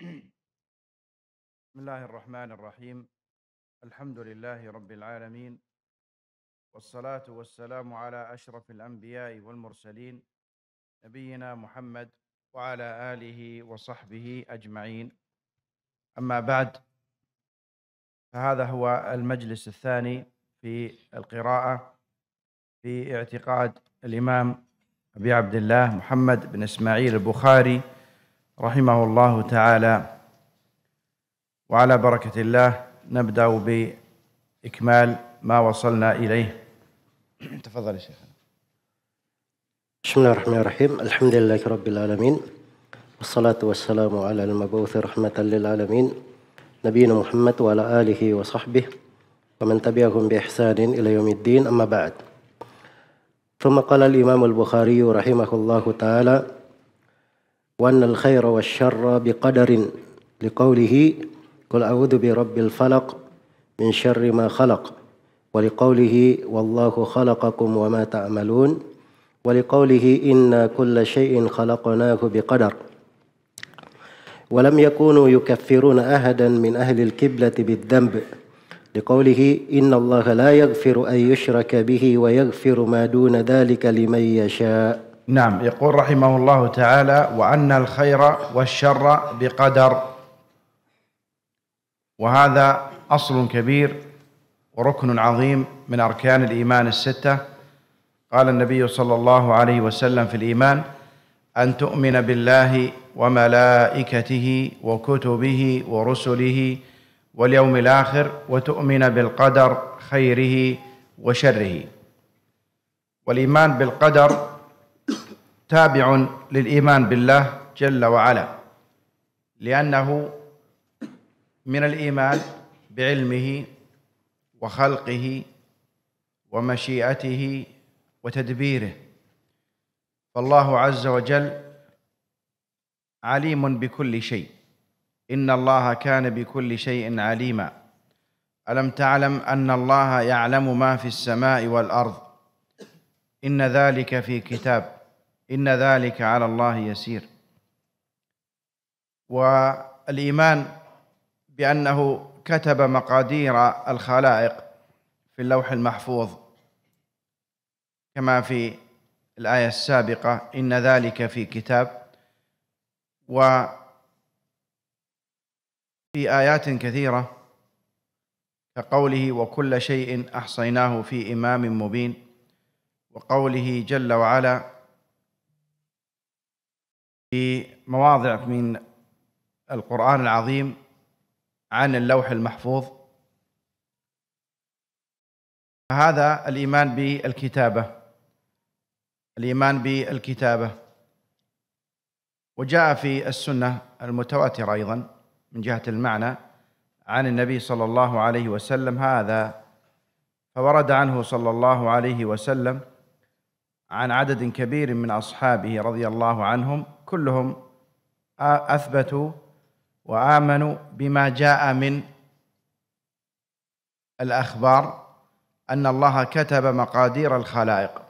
بسم الله الرحمن الرحيم الحمد لله رب العالمين والصلاة والسلام على أشرف الأنبياء والمرسلين نبينا محمد وعلى آله وصحبه أجمعين أما بعد فهذا هو المجلس الثاني في القراءة في اعتقاد الإمام أبي عبد الله محمد بن إسماعيل البخاري رحمه الله تعالى وعلى بركة الله نبدأ بإكمال ما وصلنا إليه تفضل يا شيخ بسم الله الرحمن الرحيم الحمد لله رب العالمين والصلاة والسلام على المبعوث رحمة للعالمين نبينا محمد وعلى آله وصحبه ومن تبعهم بإحسان إلى يوم الدين أما بعد ثم قال الإمام البخاري رحمه الله تعالى وأن الخير والشر بقدر لقوله قل أعوذ برب الفلق من شر ما خلق ولقوله والله خلقكم وما تعملون ولقوله إنا كل شيء خلقناه بقدر ولم يكونوا يكفرون أحدا من أهل الكبلة بالذنب لقوله إن الله لا يغفر أن يشرك به ويغفر ما دون ذلك لمن يشاء نعم يقول رحمه الله تعالى وأن الخير والشر بقدر وهذا أصل كبير وركن عظيم من أركان الإيمان الستة قال النبي صلى الله عليه وسلم في الإيمان أن تؤمن بالله وملائكته وكتبه ورسله واليوم الآخر وتؤمن بالقدر خيره وشره والإيمان بالقدر تابع للايمان بالله جل وعلا لانه من الايمان بعلمه وخلقه ومشيئته وتدبيره فالله عز وجل عليم بكل شيء ان الله كان بكل شيء عليما الم تعلم ان الله يعلم ما في السماء والارض ان ذلك في كتاب إن ذلك على الله يسير والإيمان بأنه كتب مقادير الخلائق في اللوح المحفوظ كما في الآية السابقة إن ذلك في كتاب و في آيات كثيرة كقوله وكل شيء أحصيناه في إمام مبين وقوله جل وعلا في مواضع من القرآن العظيم عن اللوح المحفوظ هذا الإيمان بالكتابة الإيمان بالكتابة وجاء في السنة المتواترة أيضا من جهة المعنى عن النبي صلى الله عليه وسلم هذا فورد عنه صلى الله عليه وسلم عن عدد كبير من أصحابه رضي الله عنهم كلهم اثبتوا وامنوا بما جاء من الاخبار ان الله كتب مقادير الخلائق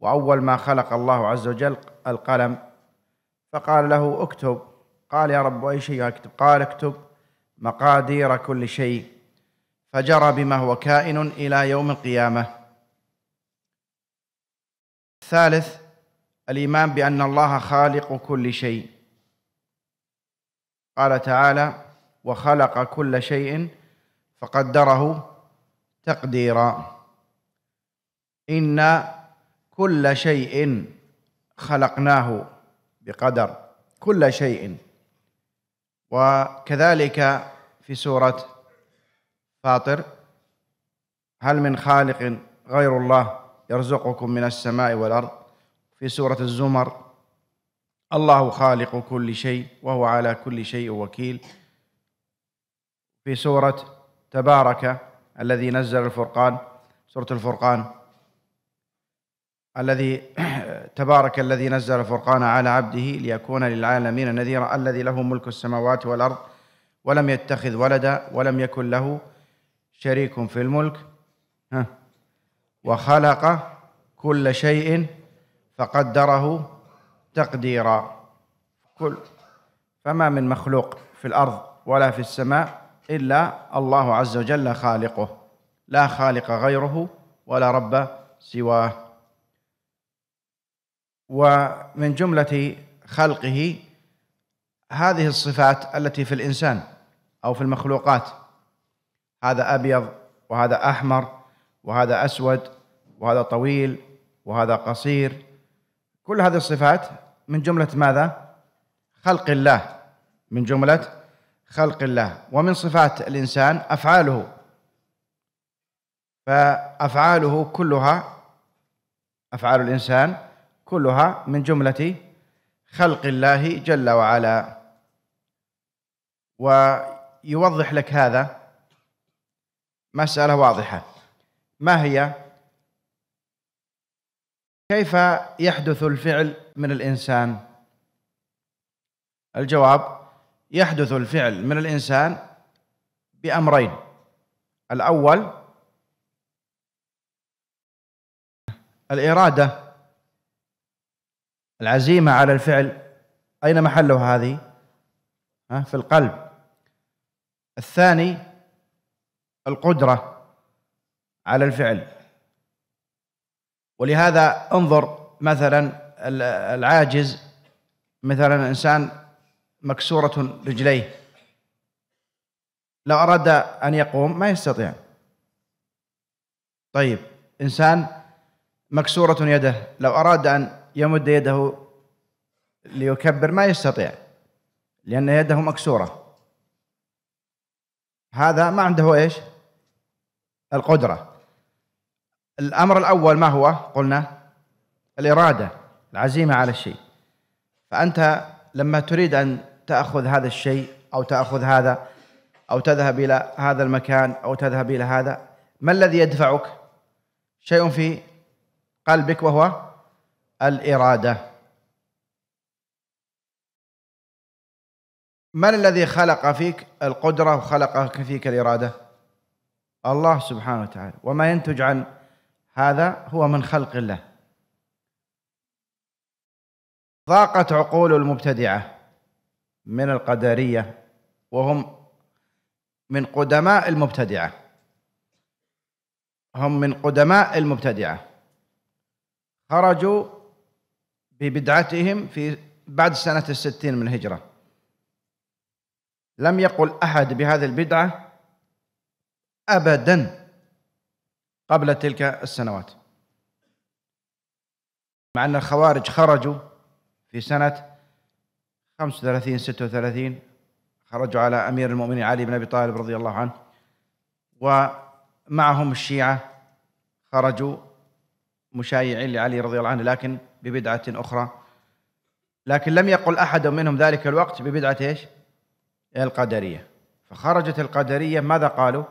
واول ما خلق الله عز وجل القلم فقال له اكتب قال يا رب اي شيء اكتب قال اكتب مقادير كل شيء فجرى بما هو كائن الى يوم القيامه الثالث الايمان بان الله خالق كل شيء قال تعالى وخلق كل شيء فقدره تقديرا ان كل شيء خلقناه بقدر كل شيء وكذلك في سوره فاطر هل من خالق غير الله يرزقكم من السماء والارض في سوره الزمر الله خالق كل شيء وهو على كل شيء وكيل في سوره تبارك الذي نزل الفرقان سوره الفرقان الذي تبارك الذي نزل الفرقان على عبده ليكون للعالمين نذيرا الذي له ملك السماوات والارض ولم يتخذ ولدا ولم يكن له شريك في الملك وخلق كل شيء فقدره تقديرا كل فما من مخلوق في الارض ولا في السماء الا الله عز وجل خالقه لا خالق غيره ولا رب سواه ومن جمله خلقه هذه الصفات التي في الانسان او في المخلوقات هذا ابيض وهذا احمر وهذا اسود وهذا طويل وهذا قصير كل هذه الصفات من جملة ماذا؟ خلق الله من جملة خلق الله ومن صفات الإنسان أفعاله فأفعاله كلها أفعال الإنسان كلها من جملة خلق الله جل وعلا ويوضح لك هذا مسألة واضحة ما هي كيف يحدث الفعل من الانسان الجواب يحدث الفعل من الانسان بامرين الاول الاراده العزيمه على الفعل اين محلها هذه في القلب الثاني القدره على الفعل ولهذا انظر مثلا العاجز مثلا انسان مكسوره رجليه لو اراد ان يقوم ما يستطيع طيب انسان مكسوره يده لو اراد ان يمد يده ليكبر ما يستطيع لان يده مكسوره هذا ما عنده ايش القدره الأمر الأول ما هو قلنا الإرادة العزيمة على الشيء فأنت لما تريد أن تأخذ هذا الشيء أو تأخذ هذا أو تذهب إلى هذا المكان أو تذهب إلى هذا ما الذي يدفعك شيء في قلبك وهو الإرادة من الذي خلق فيك القدرة وخلق فيك الإرادة الله سبحانه وتعالى وما ينتج عن هذا هو من خلق الله ضاقت عقول المبتدعة من القدرية وهم من قدماء المبتدعة هم من قدماء المبتدعة خرجوا ببدعتهم في بعد سنة الستين من الهجرة لم يقل أحد بهذه البدعة أبداً قبل تلك السنوات مع أن الخوارج خرجوا في سنة 35 36 خرجوا على أمير المؤمنين علي بن أبي طالب رضي الله عنه ومعهم الشيعة خرجوا مشايعين لعلي رضي الله عنه لكن ببدعة أخرى لكن لم يقل أحد منهم ذلك الوقت ببدعة إيش القدرية فخرجت القدرية ماذا قالوا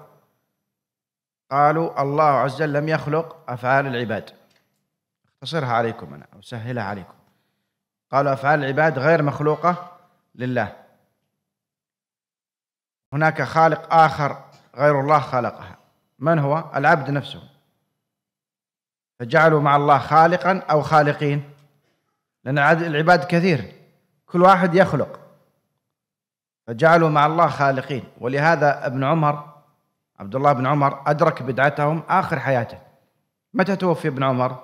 قالوا الله عز وجل لم يخلق أفعال العباد أختصرها عليكم أنا أو سهلها عليكم قالوا أفعال العباد غير مخلوقة لله هناك خالق آخر غير الله خلقها من هو؟ العبد نفسه فجعلوا مع الله خالقا أو خالقين لأن العباد كثير كل واحد يخلق فجعلوا مع الله خالقين ولهذا ابن عمر عبد الله بن عمر أدرك بدعتهم آخر حياته متى توفي ابن عمر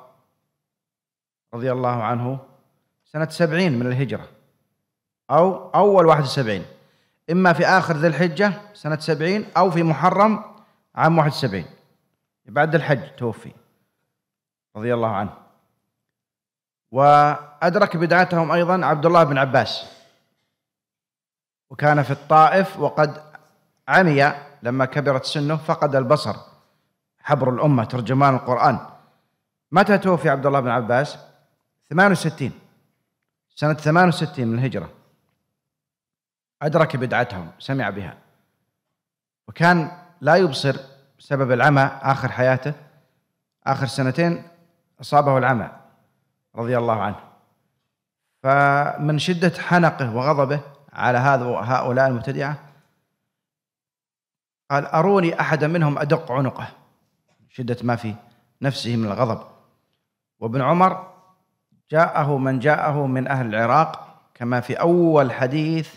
رضي الله عنه سنة سبعين من الهجرة أو أول واحد سبعين إما في آخر ذي الحجة سنة سبعين أو في محرم عام واحد سبعين بعد الحج توفي رضي الله عنه وأدرك بدعتهم أيضا عبد الله بن عباس وكان في الطائف وقد عمي لما كبرت سنه فقد البصر حبر الأمة ترجمان القرآن متى توفي عبد الله بن عباس 68 سنة 68 من الهجرة أدرك بدعتهم سمع بها وكان لا يبصر بسبب العمى آخر حياته آخر سنتين أصابه العمى رضي الله عنه فمن شدة حنقه وغضبه على هذا هؤلاء المبتدعة قال أروني أحدا منهم أدق عنقه شدة ما في نفسه من الغضب وابن عمر جاءه من جاءه من أهل العراق كما في أول حديث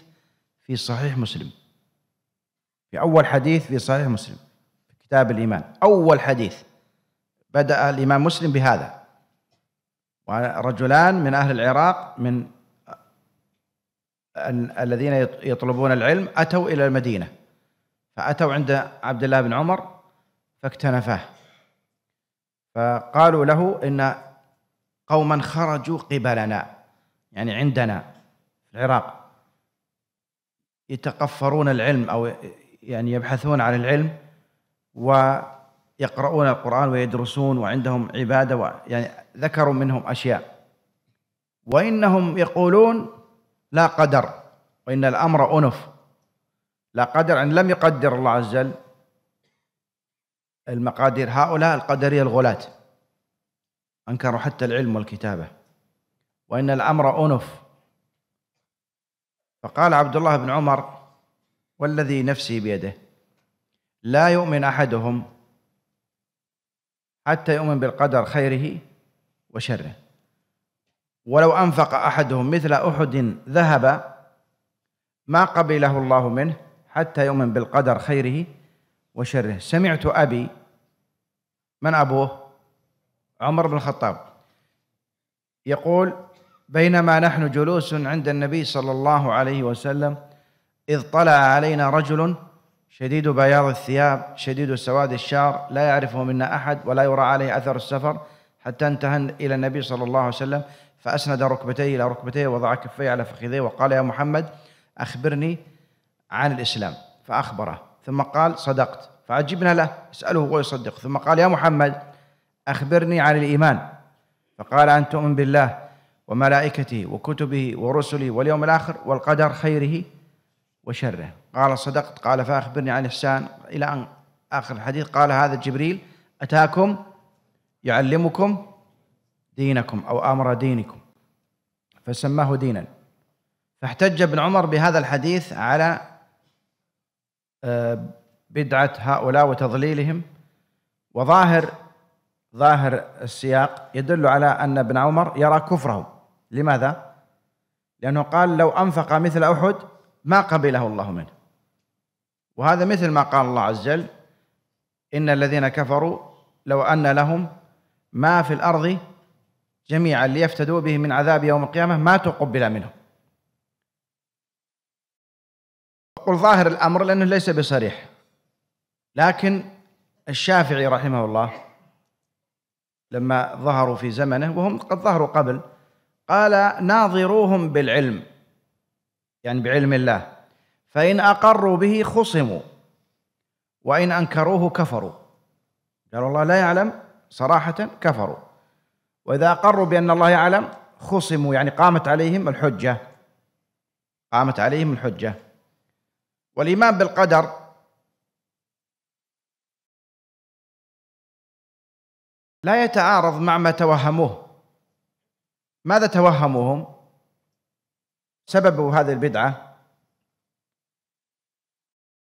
في صحيح مسلم في أول حديث في صحيح مسلم في كتاب الإيمان أول حديث بدأ الإمام مسلم بهذا ورجلان من أهل العراق من الذين يطلبون العلم أتوا إلى المدينة فأتوا عند عبد الله بن عمر فاكتنفاه فقالوا له إن قوما خرجوا قبلنا يعني عندنا في العراق يتقفرون العلم أو يعني يبحثون عن العلم ويقرؤون القرآن ويدرسون وعندهم عبادة يعني ذكروا منهم أشياء وإنهم يقولون لا قدر وإن الأمر أنف لا قدر أن يعني لم يقدر الله عز وجل المقادير هؤلاء القدرية الغلاة أنكروا حتى العلم والكتابة وإن الأمر أنف فقال عبد الله بن عمر والذي نفسي بيده لا يؤمن أحدهم حتى يؤمن بالقدر خيره وشره ولو أنفق أحدهم مثل أحد ذهب ما قبله الله منه حتى يؤمن بالقدر خيره وشره سمعت أبي من أبوه عمر بن الخطاب يقول بينما نحن جلوس عند النبي صلى الله عليه وسلم إذ طلع علينا رجل شديد بياض الثياب شديد سواد الشعر لا يعرفه منا أحد ولا يرى عليه أثر السفر حتى انتهى إلى النبي صلى الله عليه وسلم فأسند ركبتيه إلى ركبتيه وضع كفيه على فخذيه وقال يا محمد أخبرني عن الإسلام فأخبره ثم قال صدقت فأجبنا له اسأله وهو يصدق ثم قال يا محمد أخبرني عن الإيمان فقال أن تؤمن بالله وملائكته وكتبه ورسله واليوم الآخر والقدر خيره وشره قال صدقت قال فأخبرني عن الإحسان إلى أن آخر الحديث قال هذا جبريل أتاكم يعلمكم دينكم أو أمر دينكم فسماه دينا فاحتج ابن عمر بهذا الحديث على بدعة هؤلاء وتضليلهم وظاهر ظاهر السياق يدل على أن ابن عمر يرى كفره لماذا؟ لأنه قال لو أنفق مثل أحد ما قبله الله منه وهذا مثل ما قال الله عز وجل إن الذين كفروا لو أن لهم ما في الأرض جميعا ليفتدوا به من عذاب يوم القيامة ما تقبل منهم أقول ظاهر الأمر لأنه ليس بصريح لكن الشافعي رحمه الله لما ظهروا في زمنه وهم قد ظهروا قبل قال ناظروهم بالعلم يعني بعلم الله فإن أقروا به خصموا وإن أنكروه كفروا قالوا الله لا يعلم صراحة كفروا وإذا أقروا بأن الله يعلم خصموا يعني قامت عليهم الحجة قامت عليهم الحجة والايمان بالقدر لا يتعارض مع ما توهموه ماذا توهموهم سبب هذه البدعه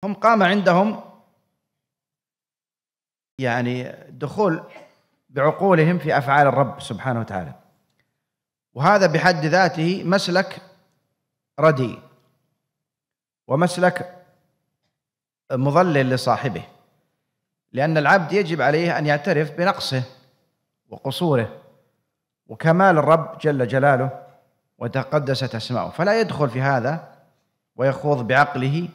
هم قام عندهم يعني دخول بعقولهم في افعال الرب سبحانه وتعالى وهذا بحد ذاته مسلك رديء ومسلك مضلل لصاحبه لأن العبد يجب عليه أن يعترف بنقصه وقصوره وكمال الرب جل جلاله وتقدست أسماؤه فلا يدخل في هذا ويخوض بعقله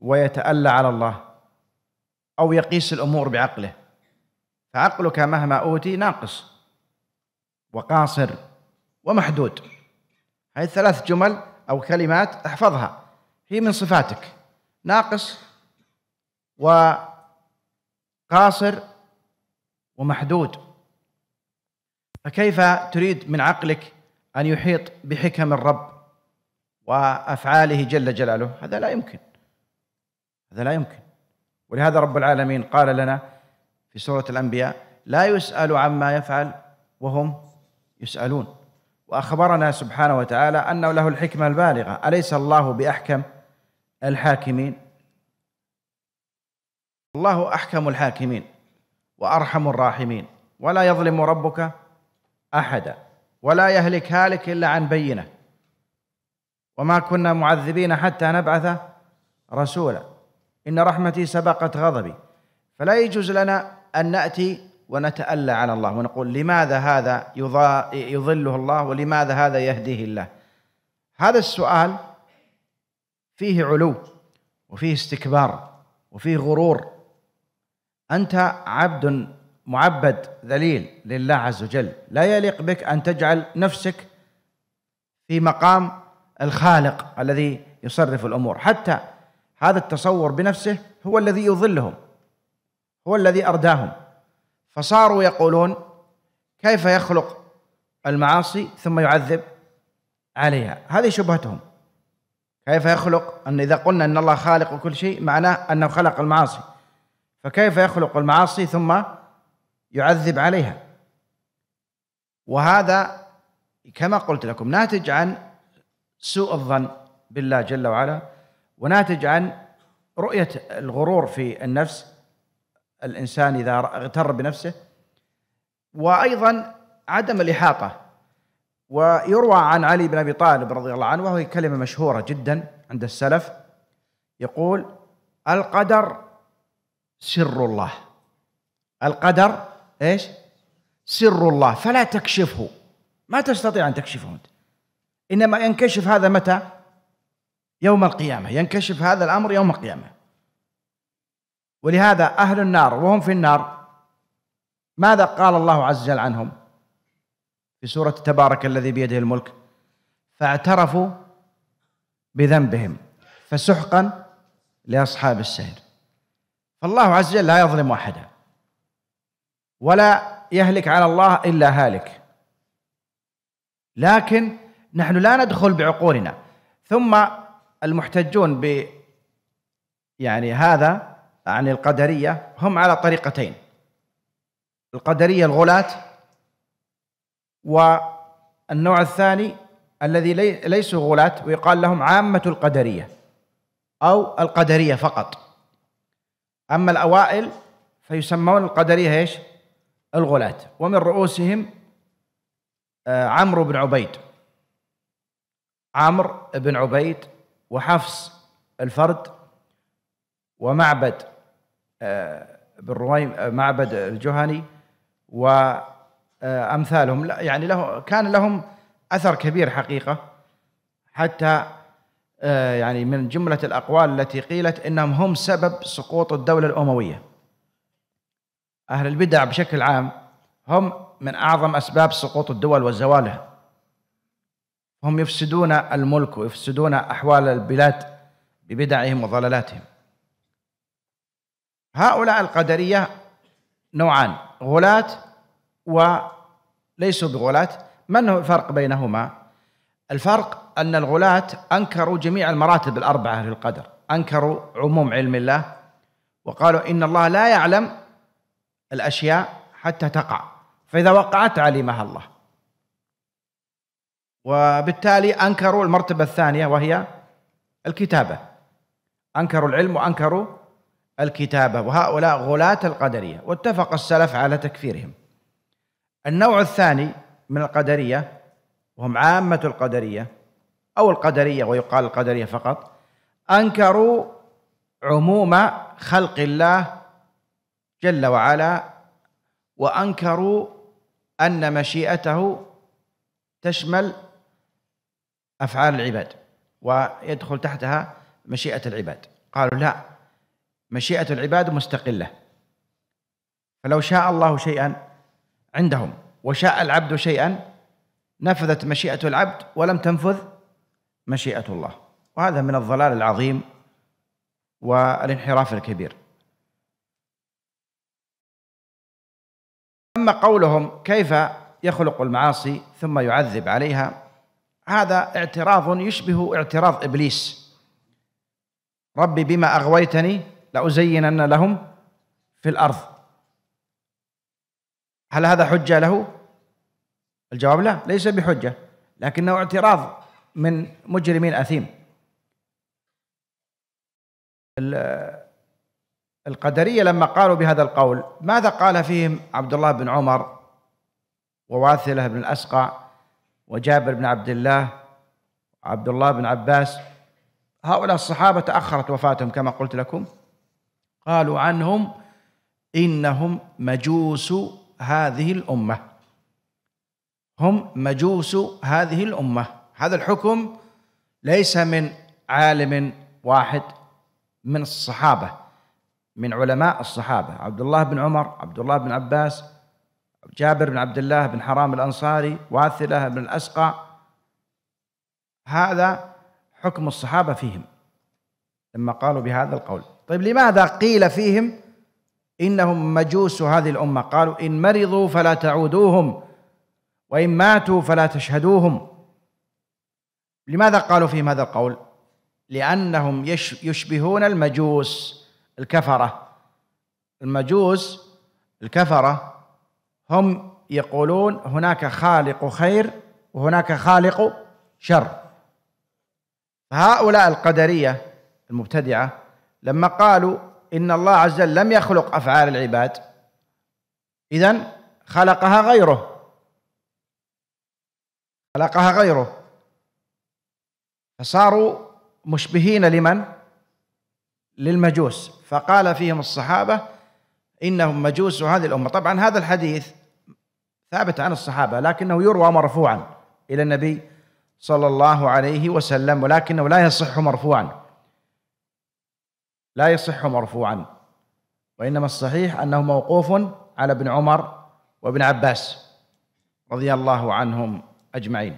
ويتألى على الله أو يقيس الأمور بعقله فعقلك مهما أوتي ناقص وقاصر ومحدود هذه ثلاث جمل أو كلمات احفظها هي من صفاتك ناقص وقاصر ومحدود فكيف تريد من عقلك ان يحيط بحكم الرب وافعاله جل جلاله هذا لا يمكن هذا لا يمكن ولهذا رب العالمين قال لنا في سوره الانبياء لا يسال عما يفعل وهم يسالون واخبرنا سبحانه وتعالى انه له الحكمه البالغه اليس الله باحكم الحاكمين الله احكم الحاكمين وارحم الراحمين ولا يظلم ربك احدا ولا يهلك هالك الا عن بينه وما كنا معذبين حتى نبعث رسولا ان رحمتي سبقت غضبي فلا يجوز لنا ان ناتي ونتألى على الله ونقول لماذا هذا يظله الله ولماذا هذا يهديه الله هذا السؤال فيه علو وفيه استكبار وفيه غرور انت عبد معبد ذليل لله عز وجل لا يليق بك ان تجعل نفسك في مقام الخالق الذي يصرف الامور حتى هذا التصور بنفسه هو الذي يضلهم هو الذي ارداهم فصاروا يقولون كيف يخلق المعاصي ثم يعذب عليها هذه شبهتهم كيف يخلق أن إذا قلنا أن الله خالق كل شيء معناه أنه خلق المعاصي فكيف يخلق المعاصي ثم يعذب عليها وهذا كما قلت لكم ناتج عن سوء الظن بالله جل وعلا وناتج عن رؤية الغرور في النفس الإنسان إذا اغتر بنفسه وأيضا عدم الإحاطة ويروى عن علي بن ابي طالب رضي الله عنه وهي كلمه مشهوره جدا عند السلف يقول القدر سر الله القدر ايش؟ سر الله فلا تكشفه ما تستطيع ان تكشفه انت انما ينكشف هذا متى؟ يوم القيامه ينكشف هذا الامر يوم القيامه ولهذا اهل النار وهم في النار ماذا قال الله عز وجل عنهم؟ في سورة تبارك الذي بيده الملك فاعترفوا بذنبهم فسحقا لأصحاب السير فالله عز وجل لا يظلم أحدا ولا يهلك على الله إلا هالك لكن نحن لا ندخل بعقولنا ثم المحتجون ب يعني هذا عن القدرية هم على طريقتين القدرية الغلاة والنوع الثاني الذي ليسوا غلاة ويقال لهم عامة القدرية أو القدرية فقط أما الأوائل فيسمون القدرية إيش الغلاة ومن رؤوسهم آه، عمرو بن عبيد عمرو بن عبيد وحفص الفرد ومعبد آه، بن آه، معبد الجهني و آه، امثالهم يعني له كان لهم اثر كبير حقيقه حتى آه، يعني من جمله الاقوال التي قيلت انهم هم سبب سقوط الدوله الامويه اهل البدع بشكل عام هم من اعظم اسباب سقوط الدول وزوالها هم يفسدون الملك ويفسدون احوال البلاد ببدعهم وضلالاتهم هؤلاء القدريه نوعان غلاة وليسوا بغلاة ما هو الفرق بينهما الفرق أن الغلاة أنكروا جميع المراتب الأربعة للقدر أنكروا عموم علم الله وقالوا إن الله لا يعلم الأشياء حتى تقع فإذا وقعت علمها الله وبالتالي أنكروا المرتبة الثانية وهي الكتابة أنكروا العلم وأنكروا الكتابة وهؤلاء غلاة القدرية واتفق السلف على تكفيرهم النوع الثاني من القدرية وهم عامة القدرية أو القدرية ويقال القدرية فقط أنكروا عموم خلق الله جل وعلا وأنكروا أن مشيئته تشمل أفعال العباد ويدخل تحتها مشيئة العباد قالوا لا مشيئة العباد مستقلة فلو شاء الله شيئا عندهم وشاء العبد شيئا نفذت مشيئة العبد ولم تنفذ مشيئة الله وهذا من الضلال العظيم والانحراف الكبير أما قولهم كيف يخلق المعاصي ثم يعذب عليها هذا اعتراض يشبه اعتراض إبليس ربي بما أغويتني لأزينن لهم في الأرض هل هذا حجة له؟ الجواب لا ليس بحجة لكنه اعتراض من مجرمين أثيم القدرية لما قالوا بهذا القول ماذا قال فيهم عبد الله بن عمر وواثلة بن الأسقع وجابر بن عبد الله عبد الله بن عباس هؤلاء الصحابة تأخرت وفاتهم كما قلت لكم قالوا عنهم إنهم مجوس هذه الامه هم مجوس هذه الامه هذا الحكم ليس من عالم واحد من الصحابه من علماء الصحابه عبد الله بن عمر عبد الله بن عباس جابر بن عبد الله بن حرام الانصاري واثله بن الاسقع هذا حكم الصحابه فيهم لما قالوا بهذا القول طيب لماذا قيل فيهم إنهم مجوس هذه الأمة قالوا إن مرضوا فلا تعودوهم وإن ماتوا فلا تشهدوهم لماذا قالوا فيهم هذا القول لأنهم يشبهون المجوس الكفرة المجوس الكفرة هم يقولون هناك خالق خير وهناك خالق شر فهؤلاء القدرية المبتدعة لما قالوا إن الله عز وجل لم يخلق أفعال العباد إذا خلقها غيره خلقها غيره فصاروا مشبهين لمن؟ للمجوس فقال فيهم الصحابة إنهم مجوس هذه الأمة طبعا هذا الحديث ثابت عن الصحابة لكنه يروى مرفوعا إلى النبي صلى الله عليه وسلم ولكنه لا يصح مرفوعا لا يصح مرفوعا وإنما الصحيح أنه موقوف على ابن عمر وابن عباس رضي الله عنهم أجمعين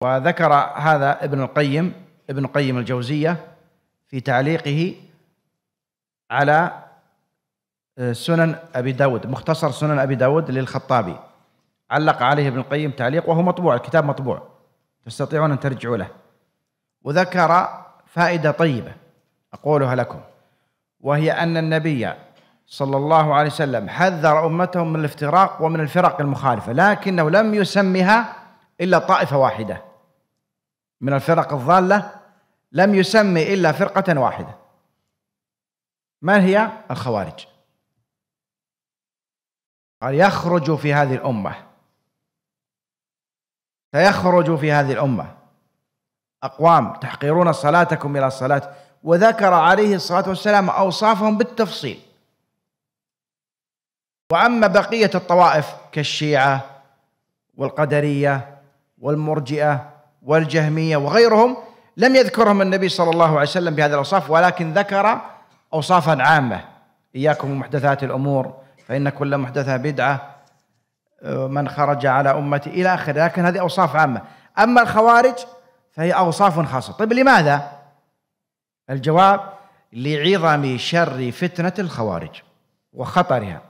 وذكر هذا ابن القيم ابن قيم الجوزية في تعليقه على آه، سنن أبي داود مختصر سنن أبي داود للخطابي علق عليه ابن القيم تعليق وهو مطبوع الكتاب مطبوع تستطيعون أن ترجعوا له وذكر فائده طيبه اقولها لكم وهي ان النبي صلى الله عليه وسلم حذر امته من الافتراق ومن الفرق المخالفه لكنه لم يسمها الا طائفه واحده من الفرق الضاله لم يسمي الا فرقه واحده ما هي الخوارج قال يخرج في هذه الامه سيخرج في هذه الامه أقوام تحقرون صلاتكم إلى الصلاة وذكر عليه الصلاة والسلام أوصافهم بالتفصيل وأما بقية الطوائف كالشيعة والقدرية والمرجئة والجهمية وغيرهم لم يذكرهم النبي صلى الله عليه وسلم بهذه الأوصاف ولكن ذكر أوصافا عامة إياكم محدثات الأمور فإن كل محدثة بدعة آه، من خرج على أمتي إلى آخره لكن هذه أوصاف عامة أما الخوارج فهي أوصاف خاصة طيب لماذا؟ الجواب لعظم شر فتنة الخوارج وخطرها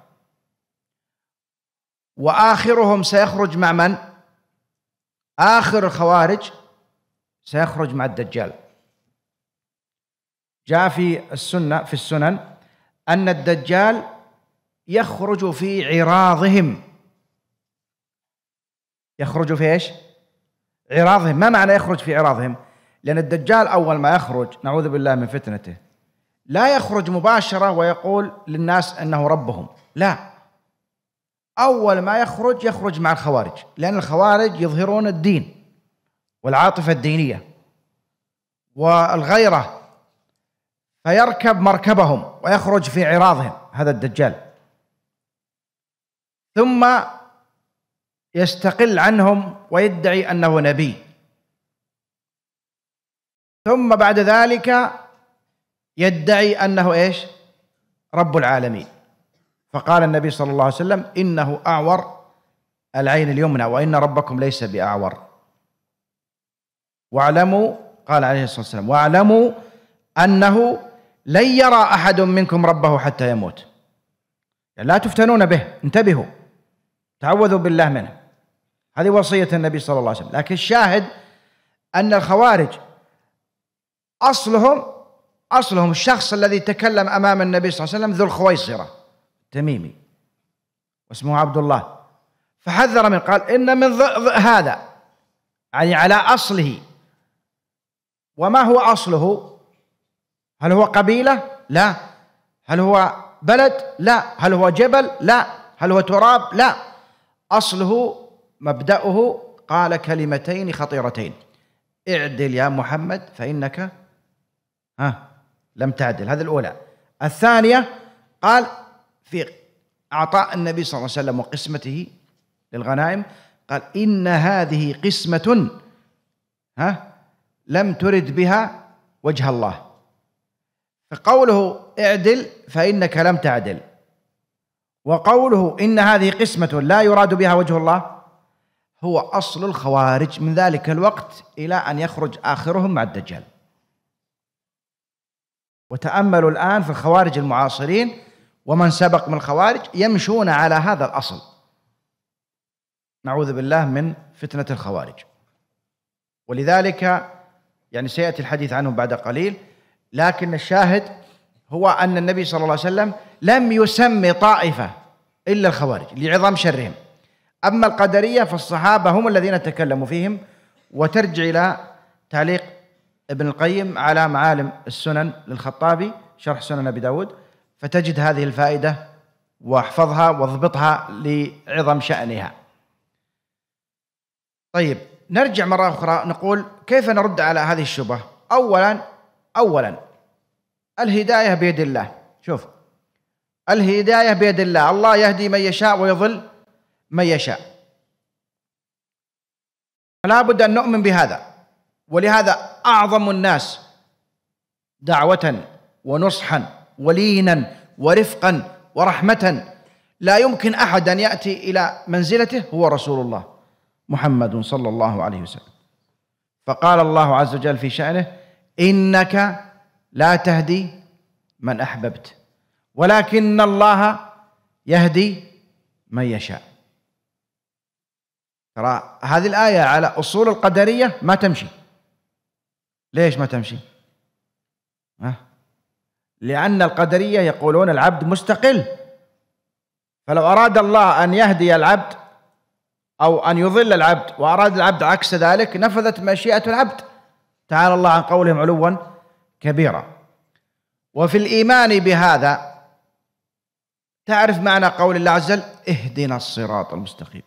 وآخرهم سيخرج مع من؟ آخر الخوارج سيخرج مع الدجال جاء في السنة في السنن أن الدجال يخرج في عراضهم يخرج في ايش؟ عراضهم ما معنى يخرج في عراضهم لأن الدجال أول ما يخرج نعوذ بالله من فتنته لا يخرج مباشرة ويقول للناس أنه ربهم لا أول ما يخرج يخرج مع الخوارج لأن الخوارج يظهرون الدين والعاطفة الدينية والغيرة فيركب مركبهم ويخرج في عراضهم هذا الدجال ثم يستقل عنهم ويدعي انه نبي ثم بعد ذلك يدعي انه ايش رب العالمين فقال النبي صلى الله عليه وسلم انه اعور العين اليمنى وان ربكم ليس باعور واعلموا قال عليه الصلاه والسلام واعلموا انه لن يرى احد منكم ربه حتى يموت يعني لا تفتنون به انتبهوا تعوذوا بالله منه هذه وصية النبي صلى الله عليه وسلم لكن الشاهد أن الخوارج أصلهم أصلهم الشخص الذي تكلم أمام النبي صلى الله عليه وسلم ذو الخويصرة التميمي واسمه عبد الله فحذر من قال إن من هذا يعني على أصله وما هو أصله هل هو قبيلة لا هل هو بلد لا هل هو جبل لا هل هو تراب لا أصله مبدأه قال كلمتين خطيرتين اعدل يا محمد فإنك ها لم تعدل هذه الأولى الثانية قال في أعطاء النبي صلى الله عليه وسلم وقسمته للغنائم قال إن هذه قسمة ها لم ترد بها وجه الله فقوله اعدل فإنك لم تعدل وقوله إن هذه قسمة لا يراد بها وجه الله هو أصل الخوارج من ذلك الوقت إلى أن يخرج آخرهم مع الدجال وتأملوا الآن في الخوارج المعاصرين ومن سبق من الخوارج يمشون على هذا الأصل نعوذ بالله من فتنة الخوارج ولذلك يعني سيأتي الحديث عنه بعد قليل لكن الشاهد هو أن النبي صلى الله عليه وسلم لم يسمي طائفة إلا الخوارج لعظم شرهم أما القدرية فالصحابة هم الذين تكلموا فيهم وترجع إلى تعليق ابن القيم على معالم السنن للخطابي شرح سنن أبي داود فتجد هذه الفائدة واحفظها واضبطها لعظم شأنها طيب نرجع مرة أخرى نقول كيف نرد على هذه الشبهة أولا أولا الهداية بيد الله شوف الهداية بيد الله الله يهدي من يشاء ويضل ما يشاء فلا بد أن نؤمن بهذا ولهذا أعظم الناس دعوة ونصحا ولينا ورفقا ورحمة لا يمكن أحد أن يأتي إلى منزلته هو رسول الله محمد صلى الله عليه وسلم فقال الله عز وجل في شأنه إنك لا تهدي من أحببت ولكن الله يهدي من يشاء ترى هذه الآية على أصول القدرية ما تمشي ليش ما تمشي أه؟ لأن القدرية يقولون العبد مستقل فلو أراد الله أن يهدي العبد أو أن يضل العبد وأراد العبد عكس ذلك نفذت مشيئة العبد تعالى الله عن قولهم علوا كبيرا وفي الإيمان بهذا تعرف معنى قول الله عز وجل اهدنا الصراط المستقيم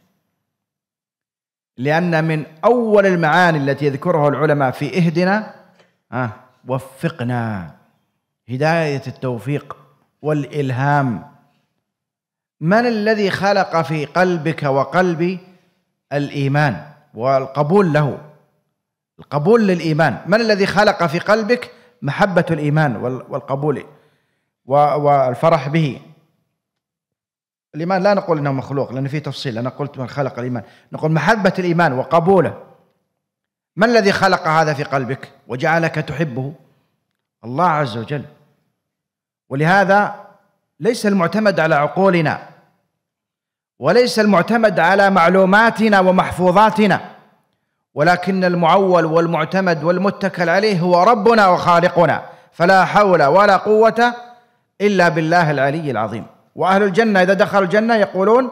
لأن من أول المعاني التي يذكرها العلماء في إهدنا آه وفقنا هداية التوفيق والإلهام من الذي خلق في قلبك وقلبي الإيمان والقبول له القبول للإيمان من الذي خلق في قلبك محبة الإيمان والقبول والفرح به الإيمان لا نقول أنه مخلوق لأنه فيه تفصيل أنا قلت من خلق الإيمان نقول محبة الإيمان وقبوله ما الذي خلق هذا في قلبك وجعلك تحبه الله عز وجل ولهذا ليس المعتمد على عقولنا وليس المعتمد على معلوماتنا ومحفوظاتنا ولكن المعول والمعتمد والمتكل عليه هو ربنا وخالقنا فلا حول ولا قوه الا بالله العلي العظيم واهل الجنه اذا دخلوا الجنه يقولون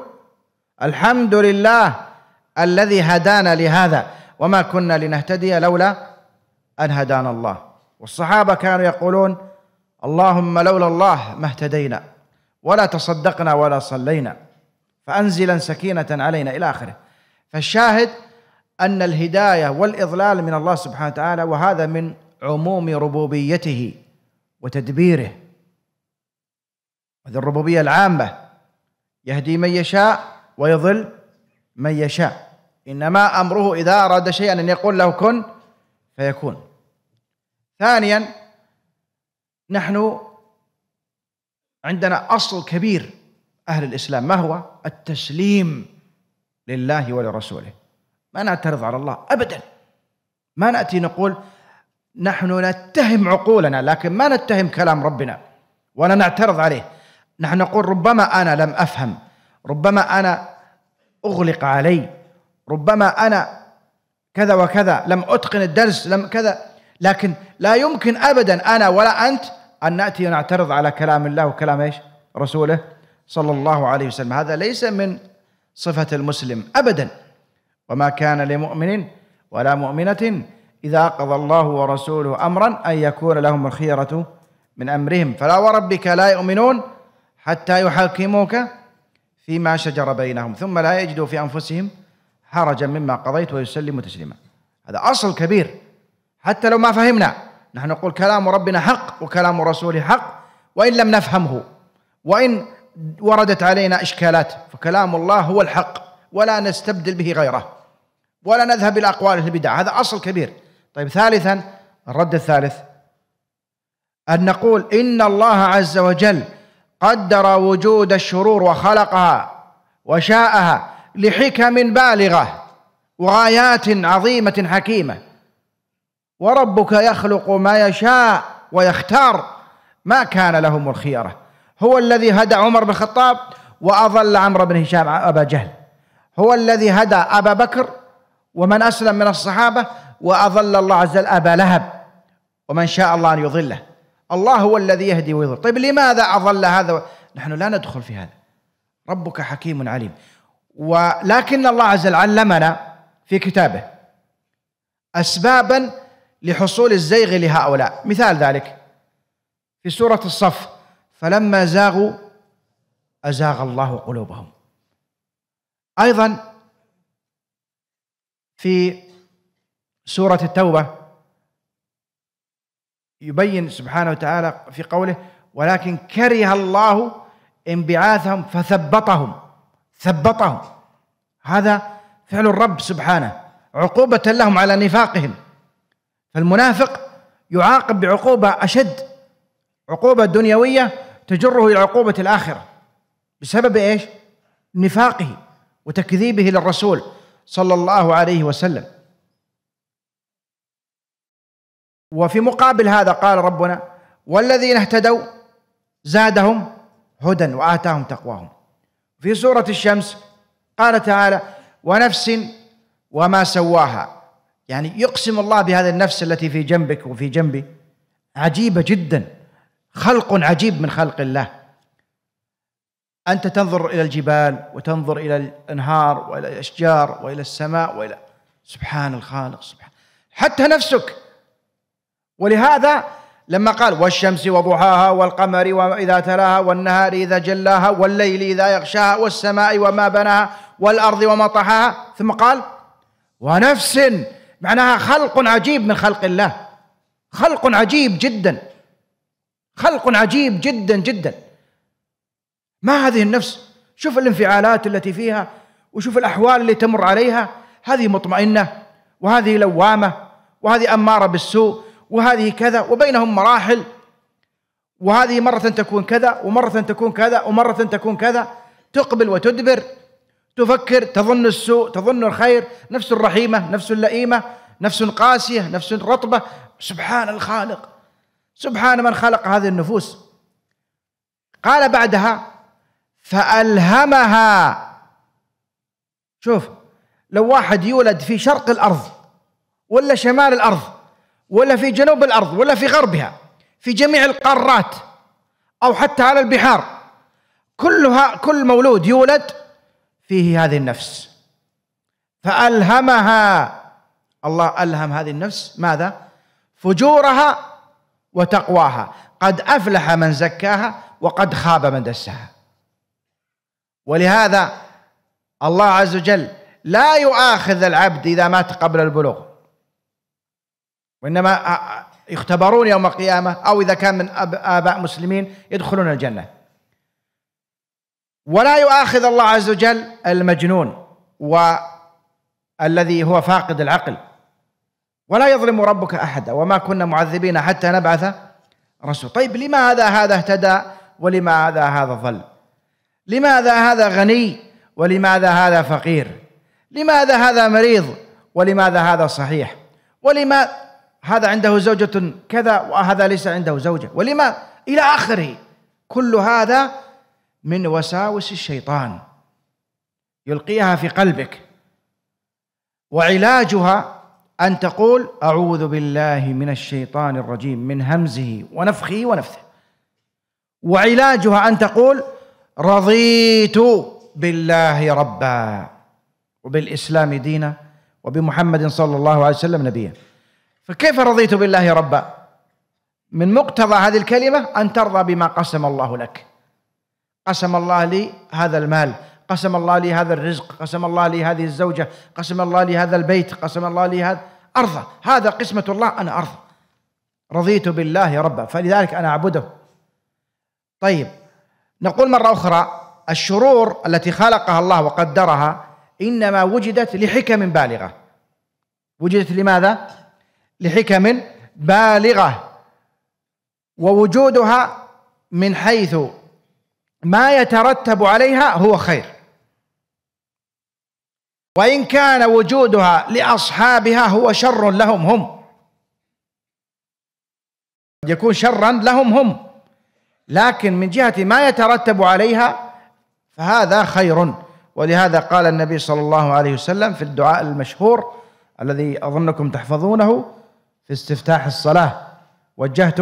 الحمد لله الذي هدانا لهذا وما كنا لنهتدي لولا ان هدانا الله والصحابه كانوا يقولون اللهم لولا الله ما اهتدينا ولا تصدقنا ولا صلينا فانزلا سكينه علينا الى اخره فالشاهد ان الهدايه والاضلال من الله سبحانه وتعالى وهذا من عموم ربوبيته وتدبيره هذه الربوبية العامة يهدي من يشاء ويضل من يشاء إنما أمره إذا أراد شيئا أن يقول له كن فيكون ثانيا نحن عندنا أصل كبير أهل الإسلام ما هو التسليم لله ولرسوله ما نعترض على الله أبدا ما نأتي نقول نحن نتهم عقولنا لكن ما نتهم كلام ربنا ولا نعترض عليه نحن نقول ربما انا لم افهم ربما انا اغلق علي ربما انا كذا وكذا لم اتقن الدرس لم كذا لكن لا يمكن ابدا انا ولا انت ان ناتي ونعترض على كلام الله وكلام ايش؟ رسوله صلى الله عليه وسلم هذا ليس من صفه المسلم ابدا وما كان لمؤمن ولا مؤمنه اذا قضى الله ورسوله امرا ان يكون لهم الخيره من امرهم فلا وربك لا يؤمنون حتى يحاكموك فيما شجر بينهم ثم لا يجدوا في أنفسهم حرجا مما قضيت ويسلموا تسليما هذا أصل كبير حتى لو ما فهمنا نحن نقول كلام ربنا حق وكلام رسوله حق وإن لم نفهمه وإن وردت علينا إشكالات فكلام الله هو الحق ولا نستبدل به غيره ولا نذهب إلى أقوال البدع هذا أصل كبير طيب ثالثا الرد الثالث أن نقول إن الله عز وجل قدر وجود الشرور وخلقها وشاءها لحكم بالغه وغايات عظيمه حكيمه وربك يخلق ما يشاء ويختار ما كان لهم الخيره هو الذي هدى عمر بن الخطاب واضل عمرو بن هشام ابا جهل هو الذي هدى ابا بكر ومن اسلم من الصحابه واضل الله عز وجل ابا لهب ومن شاء الله ان يضله الله هو الذي يهدي ويضل طيب لماذا أضل هذا نحن لا ندخل في هذا ربك حكيم عليم ولكن الله عز وجل علمنا في كتابه أسبابا لحصول الزيغ لهؤلاء مثال ذلك في سورة الصف فلما زاغوا أزاغ الله قلوبهم أيضا في سورة التوبة يبين سبحانه وتعالى في قوله ولكن كره الله انبعاثهم فثبطهم ثبطهم هذا فعل الرب سبحانه عقوبة لهم على نفاقهم فالمنافق يعاقب بعقوبة أشد عقوبة دنيوية تجره إلى عقوبة الآخرة بسبب إيش؟ نفاقه وتكذيبه للرسول صلى الله عليه وسلم وفي مقابل هذا قال ربنا والذين اهتدوا زادهم هدى وآتاهم تقواهم في سورة الشمس قال تعالى ونفس وما سواها يعني يقسم الله بهذه النفس التي في جنبك وفي جنبي عجيبة جدا خلق عجيب من خلق الله أنت تنظر إلى الجبال وتنظر إلى الأنهار وإلى الأشجار وإلى السماء وإلى سبحان الخالق سبحان حتى نفسك ولهذا لما قال والشمس وضحاها والقمر وإذا تلاها والنهار إذا جلاها والليل إذا يغشاها والسماء وما بناها والأرض وما طحاها ثم قال ونفس معناها خلق عجيب من خلق الله خلق عجيب جدا خلق عجيب جدا جدا ما هذه النفس شوف الانفعالات التي فيها وشوف الأحوال اللي تمر عليها هذه مطمئنة وهذه لوامة وهذه أمارة بالسوء وهذه كذا وبينهم مراحل وهذه مرة تكون كذا ومرة تكون كذا ومرة تكون كذا تقبل وتدبر تفكر تظن السوء تظن الخير نفس رحيمة نفس لئيمة نفس قاسية نفس رطبة سبحان الخالق سبحان من خلق هذه النفوس قال بعدها فألهمها شوف لو واحد يولد في شرق الأرض ولا شمال الأرض ولا في جنوب الارض ولا في غربها في جميع القارات او حتى على البحار كلها كل مولود يولد فيه هذه النفس فالهمها الله الهم هذه النفس ماذا فجورها وتقواها قد افلح من زكاها وقد خاب من دساها ولهذا الله عز وجل لا يؤاخذ العبد اذا مات قبل البلوغ وإنما يختبرون يوم القيامة أو إذا كان من آباء مسلمين يدخلون الجنة ولا يؤاخذ الله عز وجل المجنون والذي هو فاقد العقل ولا يظلم ربك أحدا وما كنا معذبين حتى نبعث رسول طيب لماذا هذا اهتدى ولماذا هذا ظل لماذا هذا غني ولماذا هذا فقير لماذا هذا مريض ولماذا هذا صحيح ولماذا هذا عنده زوجة كذا وهذا ليس عنده زوجة ولما إلى آخره كل هذا من وساوس الشيطان يلقيها في قلبك وعلاجها أن تقول أعوذ بالله من الشيطان الرجيم من همزه ونفخه ونفثه وعلاجها أن تقول رضيت بالله ربا وبالإسلام دينا وبمحمد صلى الله عليه وسلم نبيا فكيف رضيت بالله ربا من مقتضى هذه الكلمة أن ترضى بما قسم الله لك قسم الله لي هذا المال قسم الله لي هذا الرزق قسم الله لي هذه الزوجة قسم الله لي هذا البيت قسم الله لي هذا أرضى هذا قسمة الله أنا أرضى رضيت بالله ربا فلذلك أنا أعبده طيب نقول مرة أخرى الشرور التي خلقها الله وقدرها إنما وجدت لحكم بالغة وجدت لماذا؟ لحكم بالغه ووجودها من حيث ما يترتب عليها هو خير وان كان وجودها لاصحابها هو شر لهم هم يكون شرا لهم هم لكن من جهه ما يترتب عليها فهذا خير ولهذا قال النبي صلى الله عليه وسلم في الدعاء المشهور الذي اظنكم تحفظونه في استفتاح الصلاة وجهت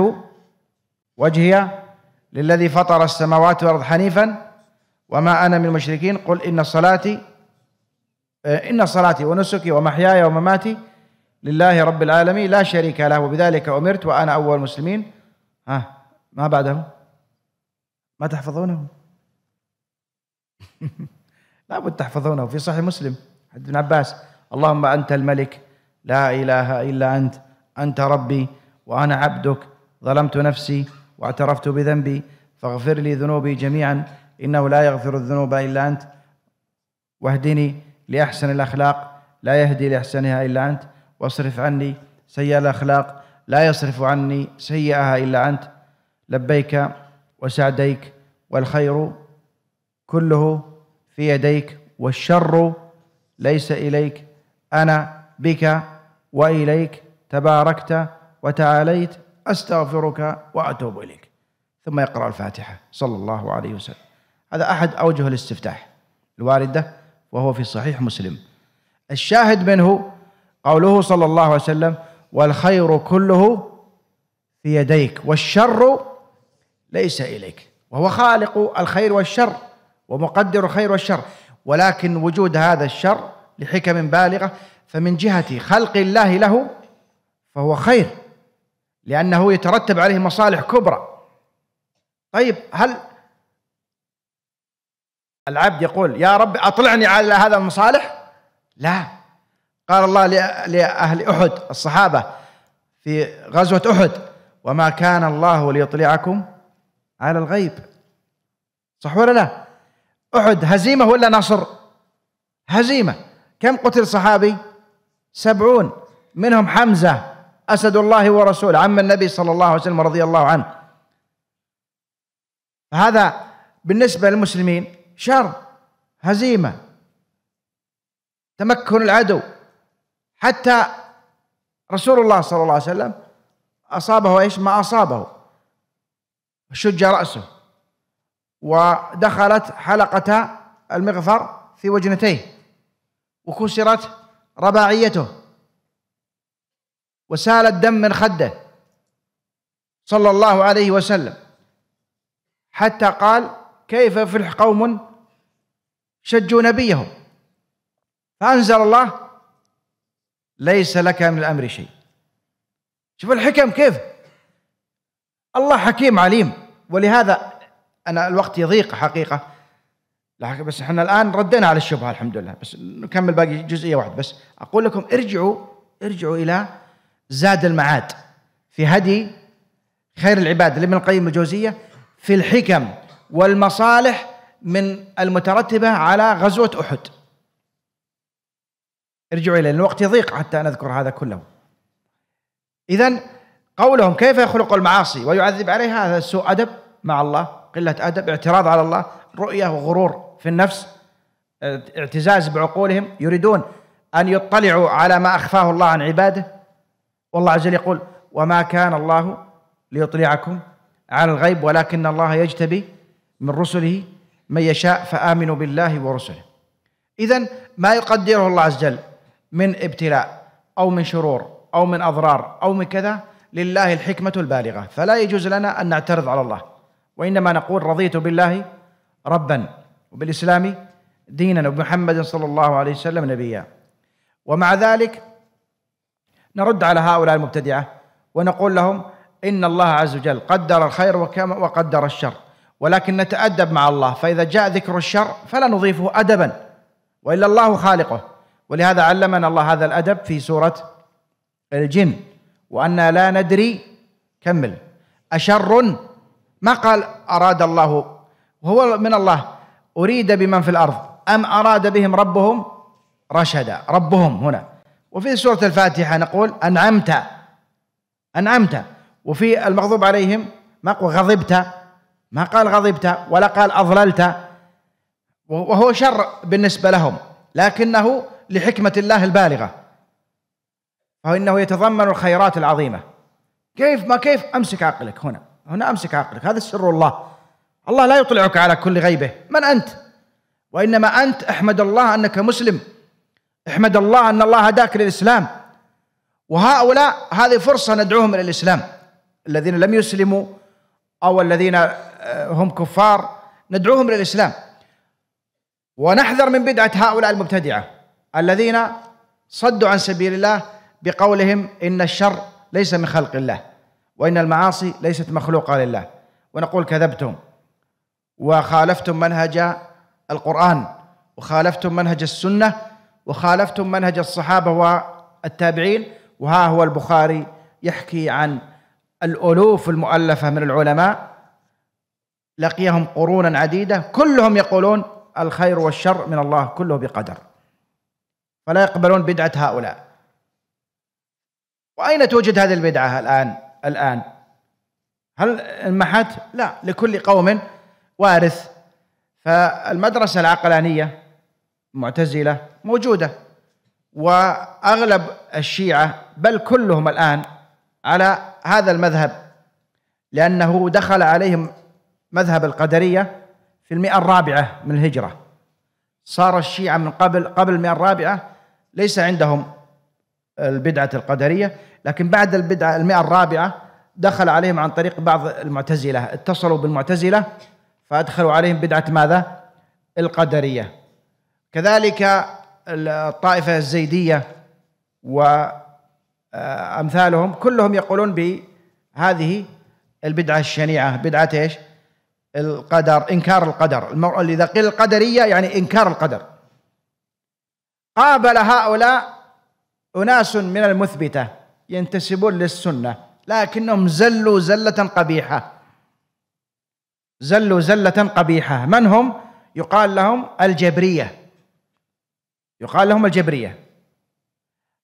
وجهي للذي فطر السماوات والأرض حنيفا وما أنا من المشركين قل إن صلاتي آه، إن صلاتي ونسكي ومحياي ومماتي لله رب العالمين لا شريك له وبذلك أمرت وأنا أول المسلمين ها ما بعده ما تحفظونه لابد تحفظونه في صحيح مسلم حديث ابن عباس اللهم أنت الملك لا إله إلا أنت أنت ربي وأنا عبدك ظلمت نفسي واعترفت بذنبي فاغفر لي ذنوبي جميعا إنه لا يغفر الذنوب إلا أنت واهدني لأحسن الأخلاق لا يهدي لأحسنها إلا أنت واصرف عني سيئ الأخلاق لا يصرف عني سيئها إلا أنت لبيك وسعديك والخير كله في يديك والشر ليس إليك أنا بك وإليك تباركت وتعاليت استغفرك واتوب اليك ثم يقرا الفاتحه صلى الله عليه وسلم هذا احد اوجه الاستفتاح الوارده وهو في صحيح مسلم الشاهد منه قوله صلى الله عليه وسلم والخير كله في يديك والشر ليس اليك وهو خالق الخير والشر ومقدر الخير والشر ولكن وجود هذا الشر لحكم بالغه فمن جهه خلق الله له فهو خير لأنه يترتب عليه مصالح كبرى طيب هل العبد يقول يا رب أطلعني على هذا المصالح لا قال الله لأهل أحد الصحابة في غزوة أحد وما كان الله ليطلعكم على الغيب صح ولا لا أحد هزيمة ولا نصر هزيمة كم قتل صحابي سبعون منهم حمزة أسد الله ورسوله عم النبي صلى الله عليه وسلم رضي الله عنه فهذا بالنسبة للمسلمين شر هزيمة تمكن العدو حتى رسول الله صلى الله عليه وسلم أصابه إيش ما أصابه شج رأسه ودخلت حلقة المغفر في وجنتيه وكسرت رباعيته وسال الدم من خده صلى الله عليه وسلم حتى قال كيف يفلح قوم شجوا نبيهم فأنزل الله ليس لك من الأمر شيء شوف الحكم كيف الله حكيم عليم ولهذا أنا الوقت يضيق حقيقة بس احنا الآن ردينا على الشبهة الحمد لله بس نكمل باقي جزئية واحدة بس أقول لكم ارجعوا ارجعوا إلى زاد المعاد في هدي خير العباد لابن القيم الجوزية في الحكم والمصالح من المترتبة على غزوة أحد ارجعوا إليه الوقت يضيق حتى نذكر هذا كله إذا قولهم كيف يخلق المعاصي ويعذب عليها هذا سوء أدب مع الله قلة أدب اعتراض على الله رؤية وغرور في النفس اعتزاز بعقولهم يريدون أن يطلعوا على ما أخفاه الله عن عباده والله عز وجل يقول وما كان الله ليطلعكم على الغيب ولكن الله يجتبي من رسله من يشاء فآمنوا بالله ورسله إذا ما يقدره الله عز وجل من ابتلاء أو من شرور أو من أضرار أو من كذا لله الحكمة البالغة فلا يجوز لنا أن نعترض على الله وإنما نقول رضيت بالله ربا وبالإسلام دينا وبمحمد صلى الله عليه وسلم نبيا ومع ذلك نرد على هؤلاء المبتدعة ونقول لهم إن الله عز وجل قدر الخير وكما وقدر الشر ولكن نتأدب مع الله فإذا جاء ذكر الشر فلا نضيفه أدبا وإلا الله خالقه ولهذا علمنا الله هذا الأدب في سورة الجن وأن لا ندري كمل أشر ما قال أراد الله هو من الله أريد بمن في الأرض أم أراد بهم ربهم رشدا ربهم هنا وفي سورة الفاتحة نقول أنعمت أنعمت وفي المغضوب عليهم ما قال غضبت ما قال غضبت ولا قال أضللت وهو شر بالنسبة لهم لكنه لحكمة الله البالغة فإنه يتضمن الخيرات العظيمة كيف ما كيف أمسك عقلك هنا هنا أمسك عقلك هذا سر الله الله لا يطلعك على كل غيبه من أنت وإنما أنت أحمد الله أنك مسلم احمد الله أن الله هداك للإسلام وهؤلاء هذه فرصة ندعوهم إلى الإسلام الذين لم يسلموا أو الذين آه، هم كفار ندعوهم إلى الإسلام ونحذر من بدعة هؤلاء المبتدعة الذين صدوا عن سبيل الله بقولهم إن الشر ليس من خلق الله وإن المعاصي ليست مخلوقة لله ونقول كذبتم وخالفتم منهج القرآن وخالفتم منهج السنة وخالفتم منهج الصحابة والتابعين وها هو البخاري يحكي عن الألوف المؤلفة من العلماء لقيهم قرونا عديدة كلهم يقولون الخير والشر من الله كله بقدر فلا يقبلون بدعة هؤلاء وأين توجد هذه البدعة الآن الآن هل انمحت؟ لا لكل قوم وارث فالمدرسة العقلانية معتزلة موجودة وأغلب الشيعة بل كلهم الآن على هذا المذهب لأنه دخل عليهم مذهب القدرية في المئة الرابعة من الهجرة صار الشيعة من قبل قبل المئة الرابعة ليس عندهم البدعة القدرية لكن بعد البدعة المئة الرابعة دخل عليهم عن طريق بعض المعتزلة اتصلوا بالمعتزلة فأدخلوا عليهم بدعة ماذا؟ القدرية كذلك الطائفة الزيدية وأمثالهم آه، كلهم يقولون بهذه البدعة الشنيعة بدعة إيش القدر إنكار القدر المرء إذا قيل القدرية يعني إنكار القدر قابل هؤلاء أناس من المثبتة ينتسبون للسنة لكنهم زلوا زلة قبيحة زلوا زلة قبيحة من هم؟ يقال لهم الجبرية يقال لهم الجبرية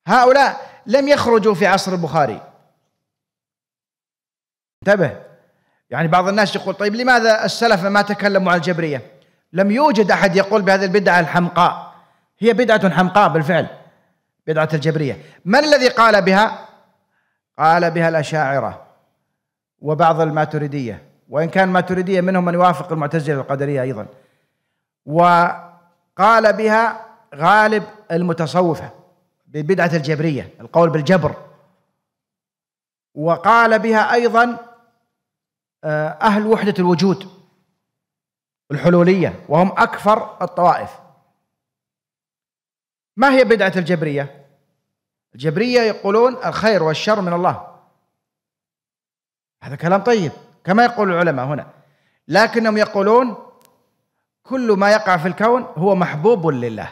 هؤلاء لم يخرجوا في عصر البخاري انتبه يعني بعض الناس يقول طيب لماذا السلف ما تكلموا عن الجبرية لم يوجد أحد يقول بهذه البدعة الحمقاء هي بدعة حمقاء بالفعل بدعة الجبرية من الذي قال بها قال بها الأشاعرة وبعض الماتريدية وإن كان الماتريدية منهم من يوافق المعتزلة القدرية أيضا وقال بها غالب المتصوفة ببدعة الجبرية القول بالجبر وقال بها أيضا آه، أهل وحدة الوجود الحلولية وهم اكفر الطوائف ما هي بدعة الجبرية؟ الجبرية يقولون الخير والشر من الله هذا كلام طيب كما يقول العلماء هنا لكنهم يقولون كل ما يقع في الكون هو محبوب لله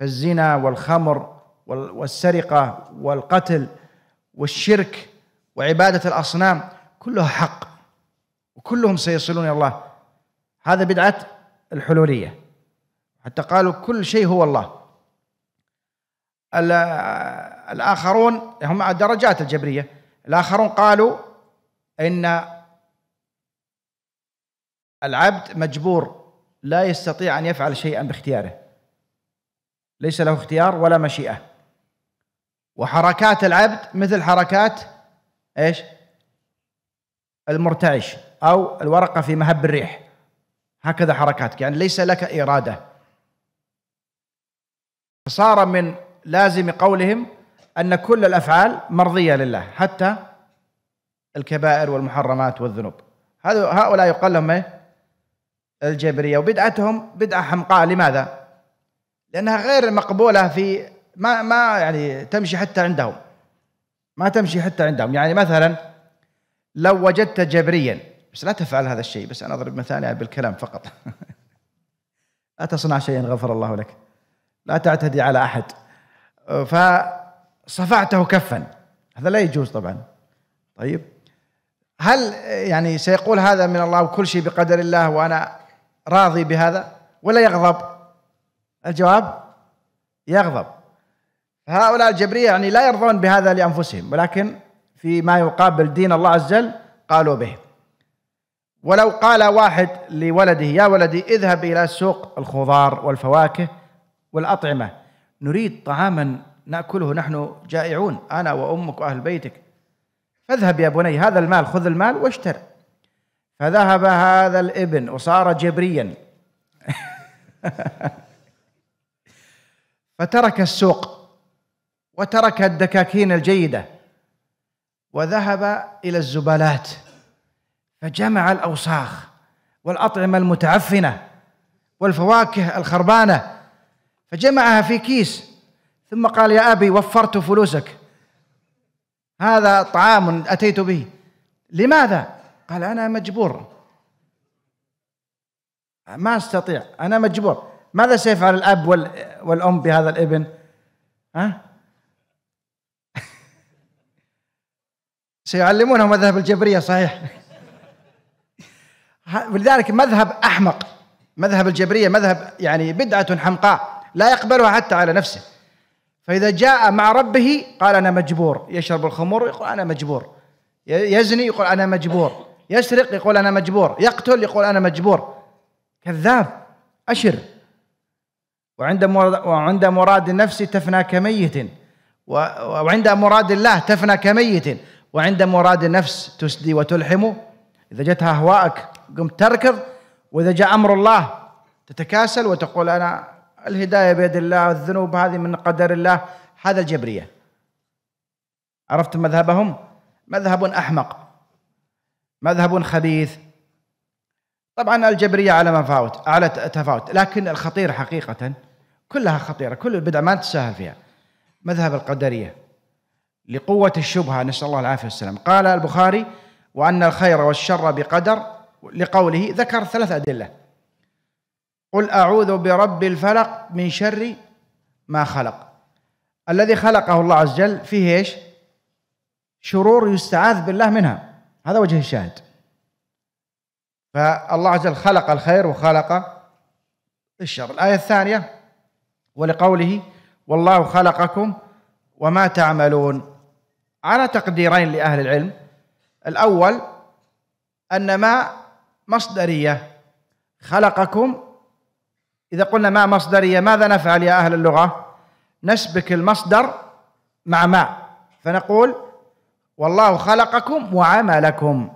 فالزنا والخمر والسرقة والقتل والشرك وعبادة الأصنام كلها حق وكلهم سيصلون إلى الله هذا بدعة الحلولية حتى قالوا كل شيء هو الله الآخرون هم الدرجات الجبرية الآخرون قالوا إن العبد مجبور لا يستطيع أن يفعل شيئا باختياره ليس له اختيار ولا مشيئه وحركات العبد مثل حركات ايش المرتعش او الورقه في مهب الريح هكذا حركاتك يعني ليس لك اراده صار من لازم قولهم ان كل الافعال مرضيه لله حتى الكبائر والمحرمات والذنوب هذا هؤلاء يقال لهم إيه؟ الجبريه وبدعتهم بدعه حمقاء لماذا؟ لانها غير مقبوله في ما ما يعني تمشي حتى عندهم ما تمشي حتى عندهم يعني مثلا لو وجدت جبريا بس لا تفعل هذا الشيء بس انا اضرب مثال يعني بالكلام فقط لا تصنع شيئا غفر الله لك لا تعتدي على احد فصفعته كفا هذا لا يجوز طبعا طيب هل يعني سيقول هذا من الله وكل شيء بقدر الله وانا راضي بهذا ولا يغضب الجواب يغضب هؤلاء الجبرية يعني لا يرضون بهذا لأنفسهم ولكن فيما يقابل دين الله عز وجل قالوا به ولو قال واحد لولده يا ولدي اذهب إلى سوق الخضار والفواكه والأطعمة نريد طعاما نأكله نحن جائعون أنا وأمك وأهل بيتك فاذهب يا بني هذا المال خذ المال واشتر فذهب هذا الابن وصار جبريا فترك السوق وترك الدكاكين الجيده وذهب الى الزبالات فجمع الاوساخ والاطعمه المتعفنه والفواكه الخربانه فجمعها في كيس ثم قال يا ابي وفرت فلوسك هذا طعام اتيت به لماذا قال انا مجبور ما استطيع انا مجبور ماذا سيفعل الأب والأم بهذا الابن ها؟ سيعلمونه مذهب الجبرية صحيح ولذلك مذهب أحمق مذهب الجبرية مذهب يعني بدعة حمقاء لا يقبلها حتى على نفسه فإذا جاء مع ربه قال أنا مجبور يشرب الخمر يقول أنا مجبور يزني يقول أنا مجبور يسرق يقول أنا مجبور يقتل يقول أنا مجبور كذاب أشر وعند وعند مراد النفس تفنى كميت وعند مراد الله تفنى كميت وعند مراد النفس تسدي وتلحم إذا جتها أهواءك قمت تركض وإذا جاء أمر الله تتكاسل وتقول أنا الهداية بيد الله الذنوب هذه من قدر الله هذا الجبرية عرفت مذهبهم مذهب أحمق مذهب خبيث طبعا الجبرية على ما فاوت على تفاوت لكن الخطير حقيقة كلها خطيرة كل البدع ما تساهل فيها مذهب القدرية لقوة الشبهة نسأل الله العافية والسلام قال البخاري وأن الخير والشر بقدر لقوله ذكر ثلاث أدلة قل أعوذ برب الفلق من شر ما خلق الذي خلقه الله عز وجل فيه ايش؟ شرور يستعاذ بالله منها هذا وجه الشاهد فالله عز وجل خلق الخير وخلق الشر الآية الثانية ولقوله والله خلقكم وما تعملون على تقديرين لأهل العلم الأول أن ما مصدرية خلقكم إذا قلنا ما مصدرية ماذا نفعل يا أهل اللغة نسبك المصدر مع ما فنقول والله خلقكم وعملكم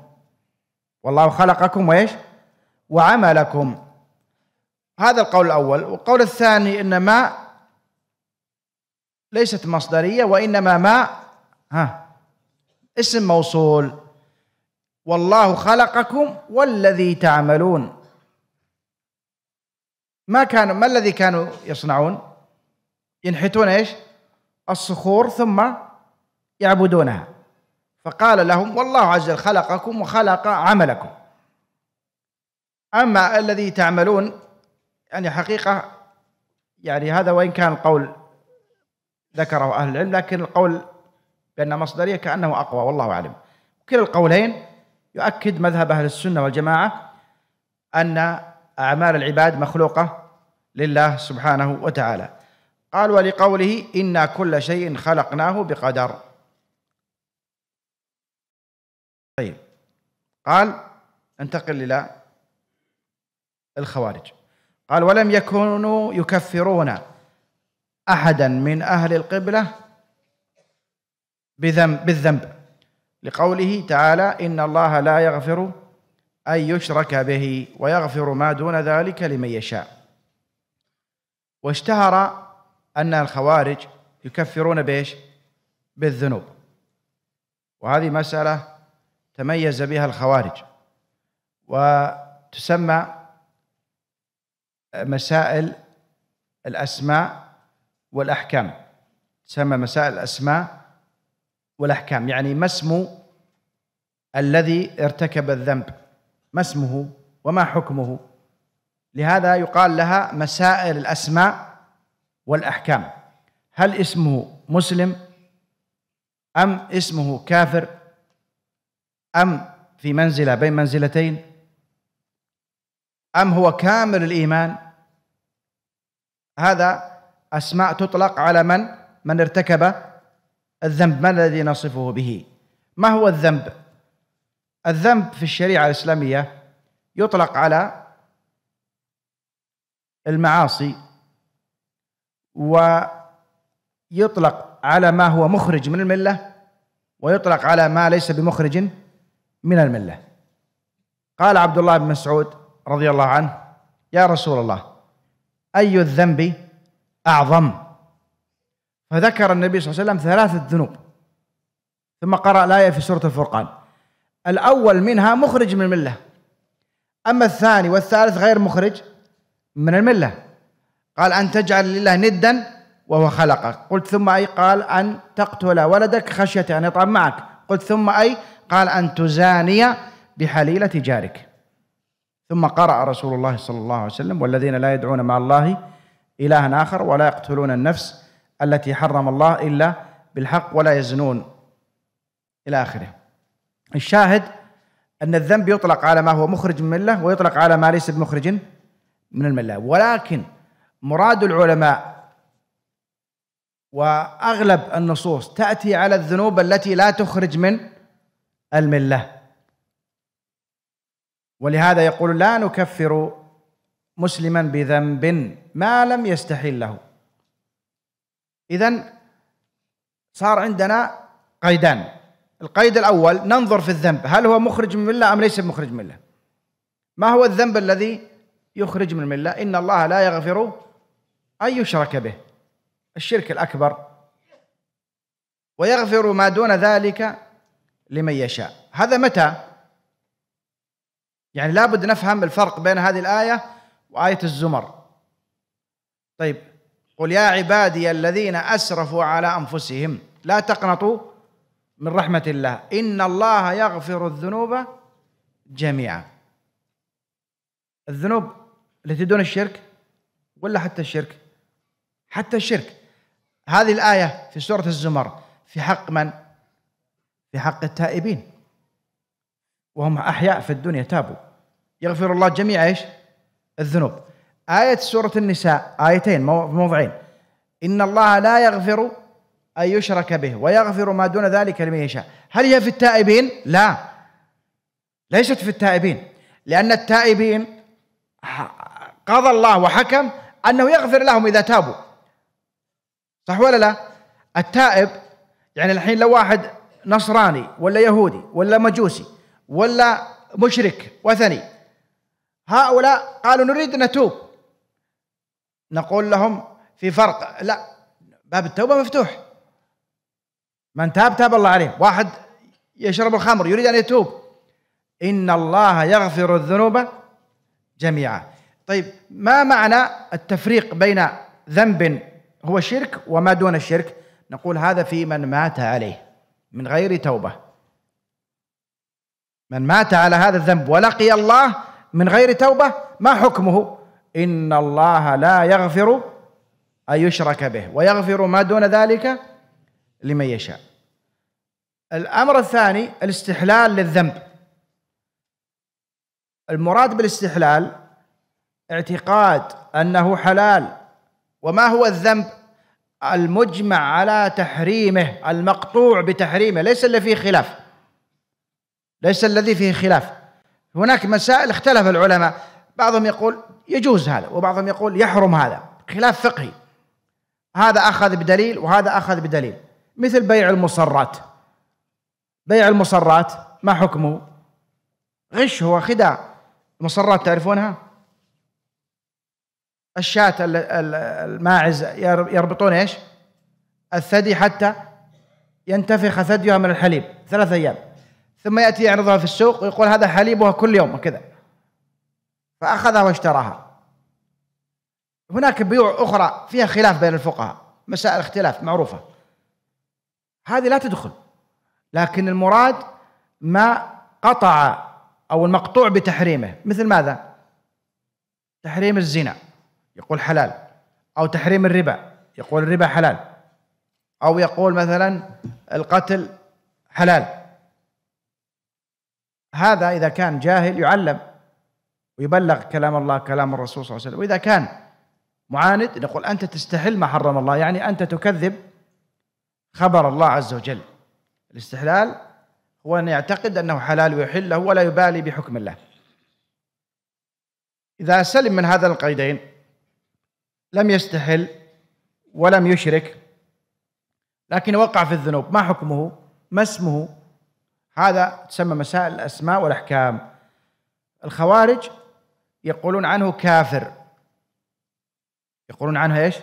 والله خلقكم وإيش وعملكم هذا القول الأول والقول الثاني أن ماء ليست مصدرية وإنما ماء ها اسم موصول والله خلقكم والذي تعملون ما كانوا ما الذي كانوا يصنعون ينحتون ايش الصخور ثم يعبدونها فقال لهم والله عز وجل خلقكم وخلق عملكم اما الذي تعملون يعني حقيقة يعني هذا وإن كان القول ذكره أهل العلم لكن القول بأن مصدرية كأنه أقوى والله أعلم كلا القولين يؤكد مذهب أهل السنة والجماعة أن أعمال العباد مخلوقة لله سبحانه وتعالى قال ولقوله إنا كل شيء خلقناه بقدر طيب قال انتقل إلى الخوارج قال ولم يكونوا يكفرون احدا من اهل القبله بذنب بالذنب لقوله تعالى ان الله لا يغفر ان يشرك به ويغفر ما دون ذلك لمن يشاء واشتهر ان الخوارج يكفرون بايش بالذنوب وهذه مساله تميز بها الخوارج وتسمى مسائل الأسماء والأحكام تسمى مسائل الأسماء والأحكام يعني ما اسم الذي ارتكب الذنب ما اسمه وما حكمه لهذا يقال لها مسائل الأسماء والأحكام هل اسمه مسلم أم اسمه كافر أم في منزلة بين منزلتين أم هو كامل الإيمان هذا أسماء تطلق على من من ارتكب الذنب ما الذي نصفه به ما هو الذنب الذنب في الشريعة الإسلامية يطلق على المعاصي ويطلق على ما هو مخرج من المله ويطلق على ما ليس بمخرج من المله قال عبد الله بن مسعود رضي الله عنه يا رسول الله أي الذنب أعظم فذكر النبي صلى الله عليه وسلم ثلاثة ذنوب ثم قرأ الآية في سورة الفرقان الأول منها مخرج من الملة أما الثاني والثالث غير مخرج من الملة قال أن تجعل لله ندا وهو خلقك قلت ثم أي قال أن تقتل ولدك خشية أن يطعم معك قلت ثم أي قال أن تزاني بحليلة جارك ثم قرأ رسول الله صلى الله عليه وسلم والذين لا يدعون مع الله إلها آخر ولا يقتلون النفس التي حرم الله إلا بالحق ولا يزنون إلى آخره الشاهد أن الذنب يطلق على ما هو مخرج من الملة ويطلق على ما ليس بمخرج من الملة ولكن مراد العلماء واغلب النصوص تاتي على الذنوب التي لا تخرج من المله ولهذا يقول لا نكفر مسلما بذنب ما لم يستحل له اذا صار عندنا قيدان القيد الاول ننظر في الذنب هل هو مخرج من المله ام ليس مخرج من المله ما هو الذنب الذي يخرج من المله ان الله لا يغفر ان يشرك به الشرك الاكبر ويغفر ما دون ذلك لمن يشاء هذا متى يعني لابد نفهم الفرق بين هذه الآية وآية الزمر طيب قل يا عبادي الذين أسرفوا على أنفسهم لا تقنطوا من رحمة الله إن الله يغفر الذنوب جميعا الذنوب التي دون الشرك ولا حتى الشرك حتى الشرك هذه الآية في سورة الزمر في حق من؟ في حق التائبين وهم أحياء في الدنيا تابوا يغفر الله جميع إيش الذنوب آية سورة النساء آيتين موضعين إن الله لا يغفر أن يشرك به ويغفر ما دون ذلك لمن يشاء هل هي في التائبين؟ لا ليست في التائبين لأن التائبين قضى الله وحكم أنه يغفر لهم إذا تابوا صح ولا لا؟ التائب يعني الحين لو واحد نصراني ولا يهودي ولا مجوسي ولا مشرك وثني هؤلاء قالوا نريد نتوب نقول لهم في فرق لا باب التوبه مفتوح من تاب تاب الله عليه واحد يشرب الخمر يريد ان يتوب ان الله يغفر الذنوب جميعا طيب ما معنى التفريق بين ذنب هو شرك وما دون الشرك نقول هذا في من مات عليه من غير توبه من مات على هذا الذنب ولقي الله من غير توبه ما حكمه ان الله لا يغفر ان يشرك به ويغفر ما دون ذلك لمن يشاء الامر الثاني الاستحلال للذنب المراد بالاستحلال اعتقاد انه حلال وما هو الذنب المجمع على تحريمه المقطوع بتحريمه ليس اللي فيه خلاف ليس الذي فيه خلاف هناك مسائل اختلف العلماء بعضهم يقول يجوز هذا وبعضهم يقول يحرم هذا خلاف فقهي هذا أخذ بدليل وهذا أخذ بدليل مثل بيع المصرات بيع المصرات ما حكمه غش هو خداع المصرات تعرفونها الشاة الماعز يربطون ايش الثدي حتى ينتفخ ثديها من الحليب ثلاثة أيام ثم يأتي يعرضها يعني في السوق ويقول هذا حليبها كل يوم وكذا فأخذها واشتراها هناك بيوع أخرى فيها خلاف بين الفقهاء مسائل اختلاف معروفة هذه لا تدخل لكن المراد ما قطع أو المقطوع بتحريمه مثل ماذا؟ تحريم الزنا يقول حلال أو تحريم الربا يقول الربا حلال أو يقول مثلا القتل حلال هذا إذا كان جاهل يعلم ويبلغ كلام الله كلام الرسول صلى الله عليه وسلم وإذا كان معاند نقول أنت تستحل ما حرم الله يعني أنت تكذب خبر الله عز وجل الاستحلال هو أن يعتقد أنه حلال ويحله ولا يبالي بحكم الله إذا سلم من هذا القيدين لم يستحل ولم يشرك لكن وقع في الذنوب ما حكمه ما اسمه هذا تسمى مسائل الأسماء والأحكام الخوارج يقولون عنه كافر يقولون عنه ايش؟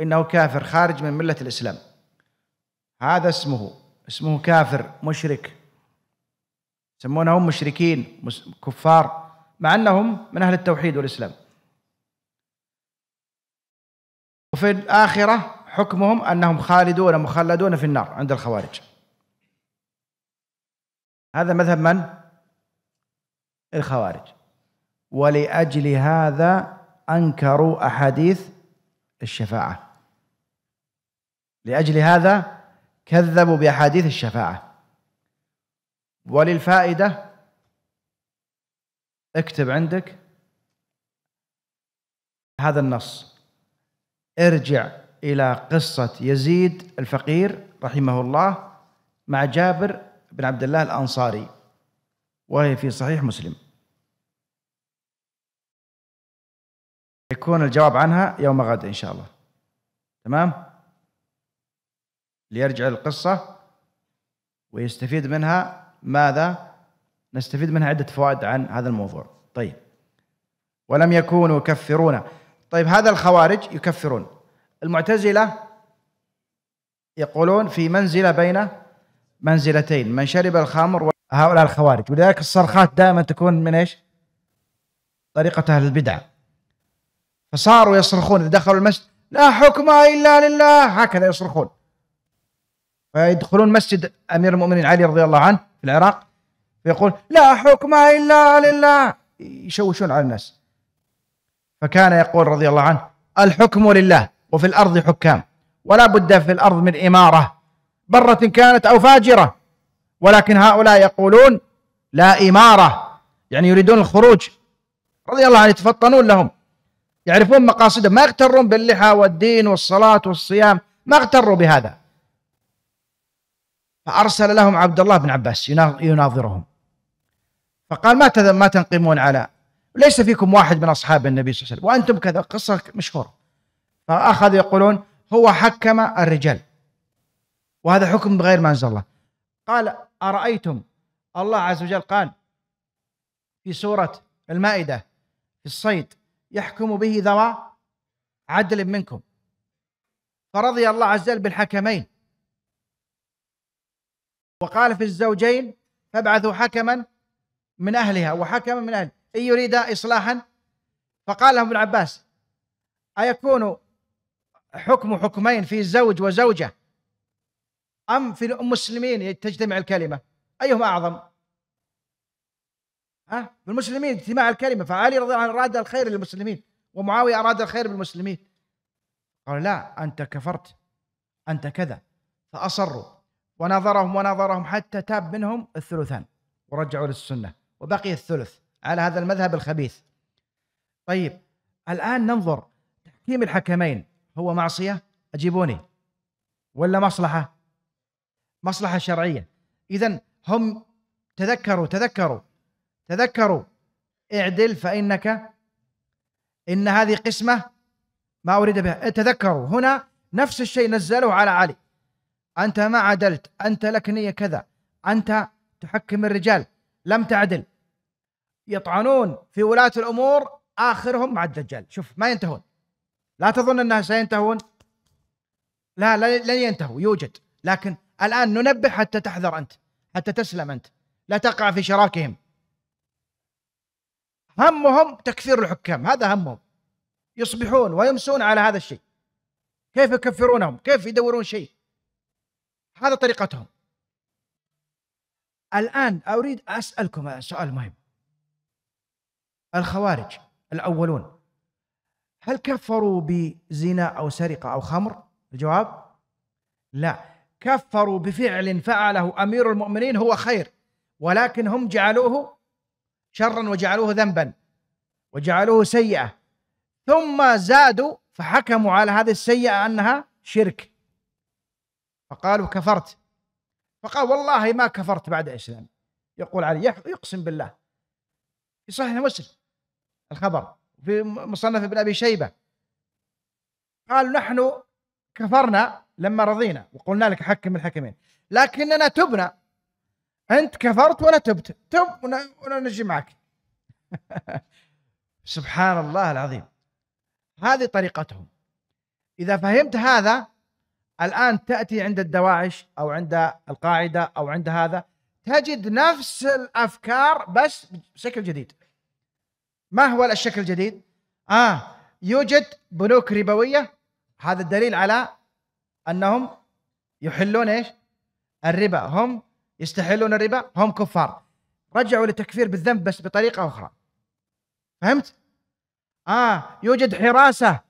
انه كافر خارج من مله الاسلام هذا اسمه اسمه كافر مشرك يسمونهم مشركين كفار مع انهم من اهل التوحيد والاسلام وفي الاخره حكمهم انهم خالدون مخلدون في النار عند الخوارج هذا مذهب من؟ الخوارج ولأجل هذا أنكروا أحاديث الشفاعة لأجل هذا كذبوا بأحاديث الشفاعة وللفائدة اكتب عندك هذا النص ارجع إلى قصة يزيد الفقير رحمه الله مع جابر بن عبد الله الأنصاري وهي في صحيح مسلم يكون الجواب عنها يوم غد إن شاء الله تمام ليرجع القصة ويستفيد منها ماذا نستفيد منها عدة فوائد عن هذا الموضوع طيب ولم يكونوا يكفرون طيب هذا الخوارج يكفرون المعتزلة يقولون في منزلة بين منزلتين من شرب الخمر هؤلاء الخوارج ولذلك الصرخات دائما تكون من ايش؟ طريقة أهل البدع فصاروا يصرخون إذا دخلوا المسجد لا حكم إلا لله هكذا يصرخون فيدخلون مسجد أمير المؤمنين علي رضي الله عنه في العراق فيقول لا حكم إلا لله يشوشون على الناس فكان يقول رضي الله عنه الحكم لله وفي الأرض حكام ولا بد في الأرض من إمارة برة كانت أو فاجرة ولكن هؤلاء يقولون لا إمارة يعني يريدون الخروج رضي الله عنه يتفطنون لهم يعرفون مقاصدهم ما يغترون باللحى والدين والصلاة والصيام ما اغتروا بهذا فأرسل لهم عبد الله بن عباس يناظرهم فقال ما ما تنقمون على ليس فيكم واحد من أصحاب النبي صلى الله عليه وسلم وأنتم كذا قصة مشهورة فأخذوا يقولون هو حكم الرجال وهذا حكم بغير ما انزل الله قال ارايتم الله عز وجل قال في سوره المائده في الصيد يحكم به ذوى عدل منكم فرضي الله عز وجل بالحكمين وقال في الزوجين فابعثوا حكما من اهلها وحكما من اهل ان يريد اصلاحا فقال لهم ابن عباس ايكون حكم حكمين في زوج وزوجه أم في المسلمين تجتمع الكلمة أيهم أعظم ها في المسلمين اجتماع الكلمة فعلي رضي الله عنه أراد الخير للمسلمين ومعاوية أراد الخير بالمسلمين قال لا أنت كفرت أنت كذا فأصروا ونظرهم ونظرهم حتى تاب منهم الثلثان ورجعوا للسنة وبقي الثلث على هذا المذهب الخبيث طيب الآن ننظر تحكيم الحكمين هو معصية أجيبوني ولا مصلحة مصلحة شرعية إذا هم تذكروا تذكروا تذكروا اعدل فإنك إن هذه قسمة ما أريد بها تذكروا هنا نفس الشيء نزله على علي أنت ما عدلت أنت لك نية كذا أنت تحكم الرجال لم تعدل يطعنون في ولاة الأمور آخرهم مع الدجال شوف ما ينتهون لا تظن أنها سينتهون لا لن ينتهوا يوجد لكن الآن ننبه حتى تحذر أنت حتى تسلم أنت لا تقع في شراكهم همهم تكفير الحكام هذا همهم يصبحون ويمسون على هذا الشيء كيف يكفرونهم كيف يدورون شيء هذا طريقتهم الآن أريد أسألكم سؤال مهم الخوارج الأولون هل كفروا بزنا أو سرقة أو خمر الجواب لا كفروا بفعل فعله امير المؤمنين هو خير ولكن هم جعلوه شرا وجعلوه ذنبا وجعلوه سيئه ثم زادوا فحكموا على هذه السيئه انها شرك فقالوا كفرت فقال والله ما كفرت بعد اسلامي يقول علي يقسم بالله في صحيح مسلم الخبر في مصنف ابن ابي شيبه قال نحن كفرنا لما رضينا وقلنا لك حكم من الحكمين لكننا تبنا انت كفرت وانا تبت تب وانا نجي معك سبحان الله العظيم هذه طريقتهم اذا فهمت هذا الان تاتي عند الدواعش او عند القاعده او عند هذا تجد نفس الافكار بس بشكل جديد ما هو الشكل الجديد؟ اه يوجد بنوك ربويه هذا الدليل على انهم يحلون ايش؟ الربا هم يستحلون الربا هم كفار رجعوا للتكفير بالذنب بس بطريقه اخرى فهمت؟ اه يوجد حراسه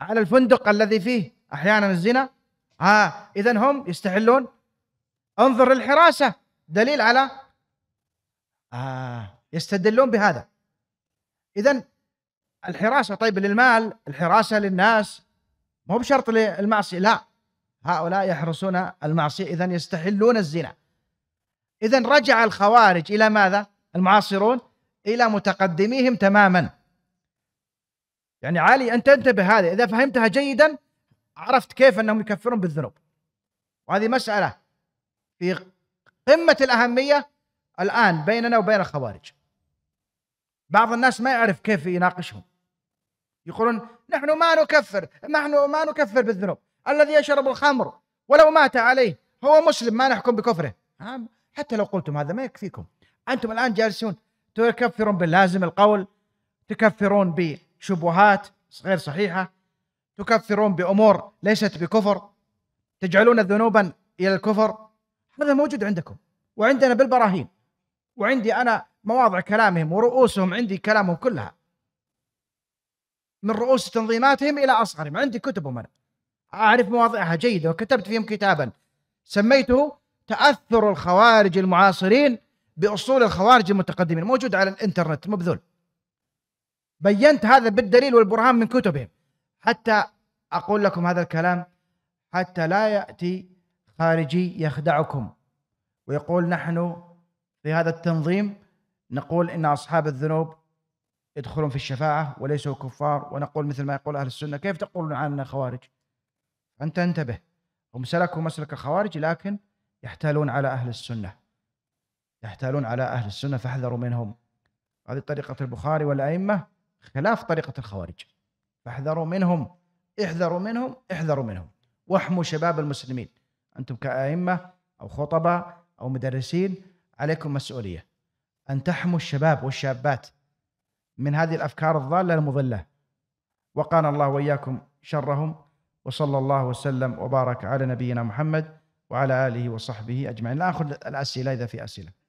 على الفندق الذي فيه احيانا الزنا اه اذا هم يستحلون انظر للحراسه دليل على آه يستدلون بهذا اذا الحراسه طيب للمال الحراسه للناس مو بشرط للمعصيه لا هؤلاء يحرسون المعصية إذا يستحلون الزنا إذا رجع الخوارج إلى ماذا المعاصرون إلى متقدميهم تماما يعني علي أنت انتبه هذه إذا فهمتها جيدا عرفت كيف أنهم يكفرون بالذنوب وهذه مسألة في قمة الأهمية الآن بيننا وبين الخوارج بعض الناس ما يعرف كيف يناقشهم يقولون نحن ما نكفر نحن ما نكفر بالذنوب الذي يشرب الخمر ولو مات عليه هو مسلم ما نحكم بكفره نعم، حتى لو قلتم هذا ما يكفيكم انتم الان جالسون تكفرون باللازم القول تكفرون بشبهات غير صحيحه تكفرون بامور ليست بكفر تجعلون ذنوبا الى الكفر هذا موجود عندكم وعندنا بالبراهين وعندي انا مواضع كلامهم ورؤوسهم عندي كلامهم كلها من رؤوس تنظيماتهم الى اصغرهم عندي كتبهم انا أعرف مواضيعها جيدا وكتبت فيهم كتابا سميته تأثر الخوارج المعاصرين بأصول الخوارج المتقدمين موجود على الإنترنت مبذول بينت هذا بالدليل والبرهان من كتبهم حتى أقول لكم هذا الكلام حتى لا يأتي خارجي يخدعكم ويقول نحن في هذا التنظيم نقول إن أصحاب الذنوب يدخلون في الشفاعة وليسوا كفار ونقول مثل ما يقول أهل السنة كيف تقولون عننا خوارج فأنت انتبه هم سلكوا مسلك الخوارج لكن يحتالون على أهل السنة يحتالون على أهل السنة فاحذروا منهم هذه طريقة البخاري والأئمة خلاف طريقة الخوارج فاحذروا منهم احذروا منهم احذروا منهم واحموا شباب المسلمين أنتم كأئمة أو خطباء أو مدرسين عليكم مسؤولية أن تحموا الشباب والشابات من هذه الأفكار الضالة المضلة وقانا الله وإياكم شرهم وصلى الله وسلم وبارك على نبينا محمد وعلى اله وصحبه اجمعين لا اخذ الاسئله اذا في اسئله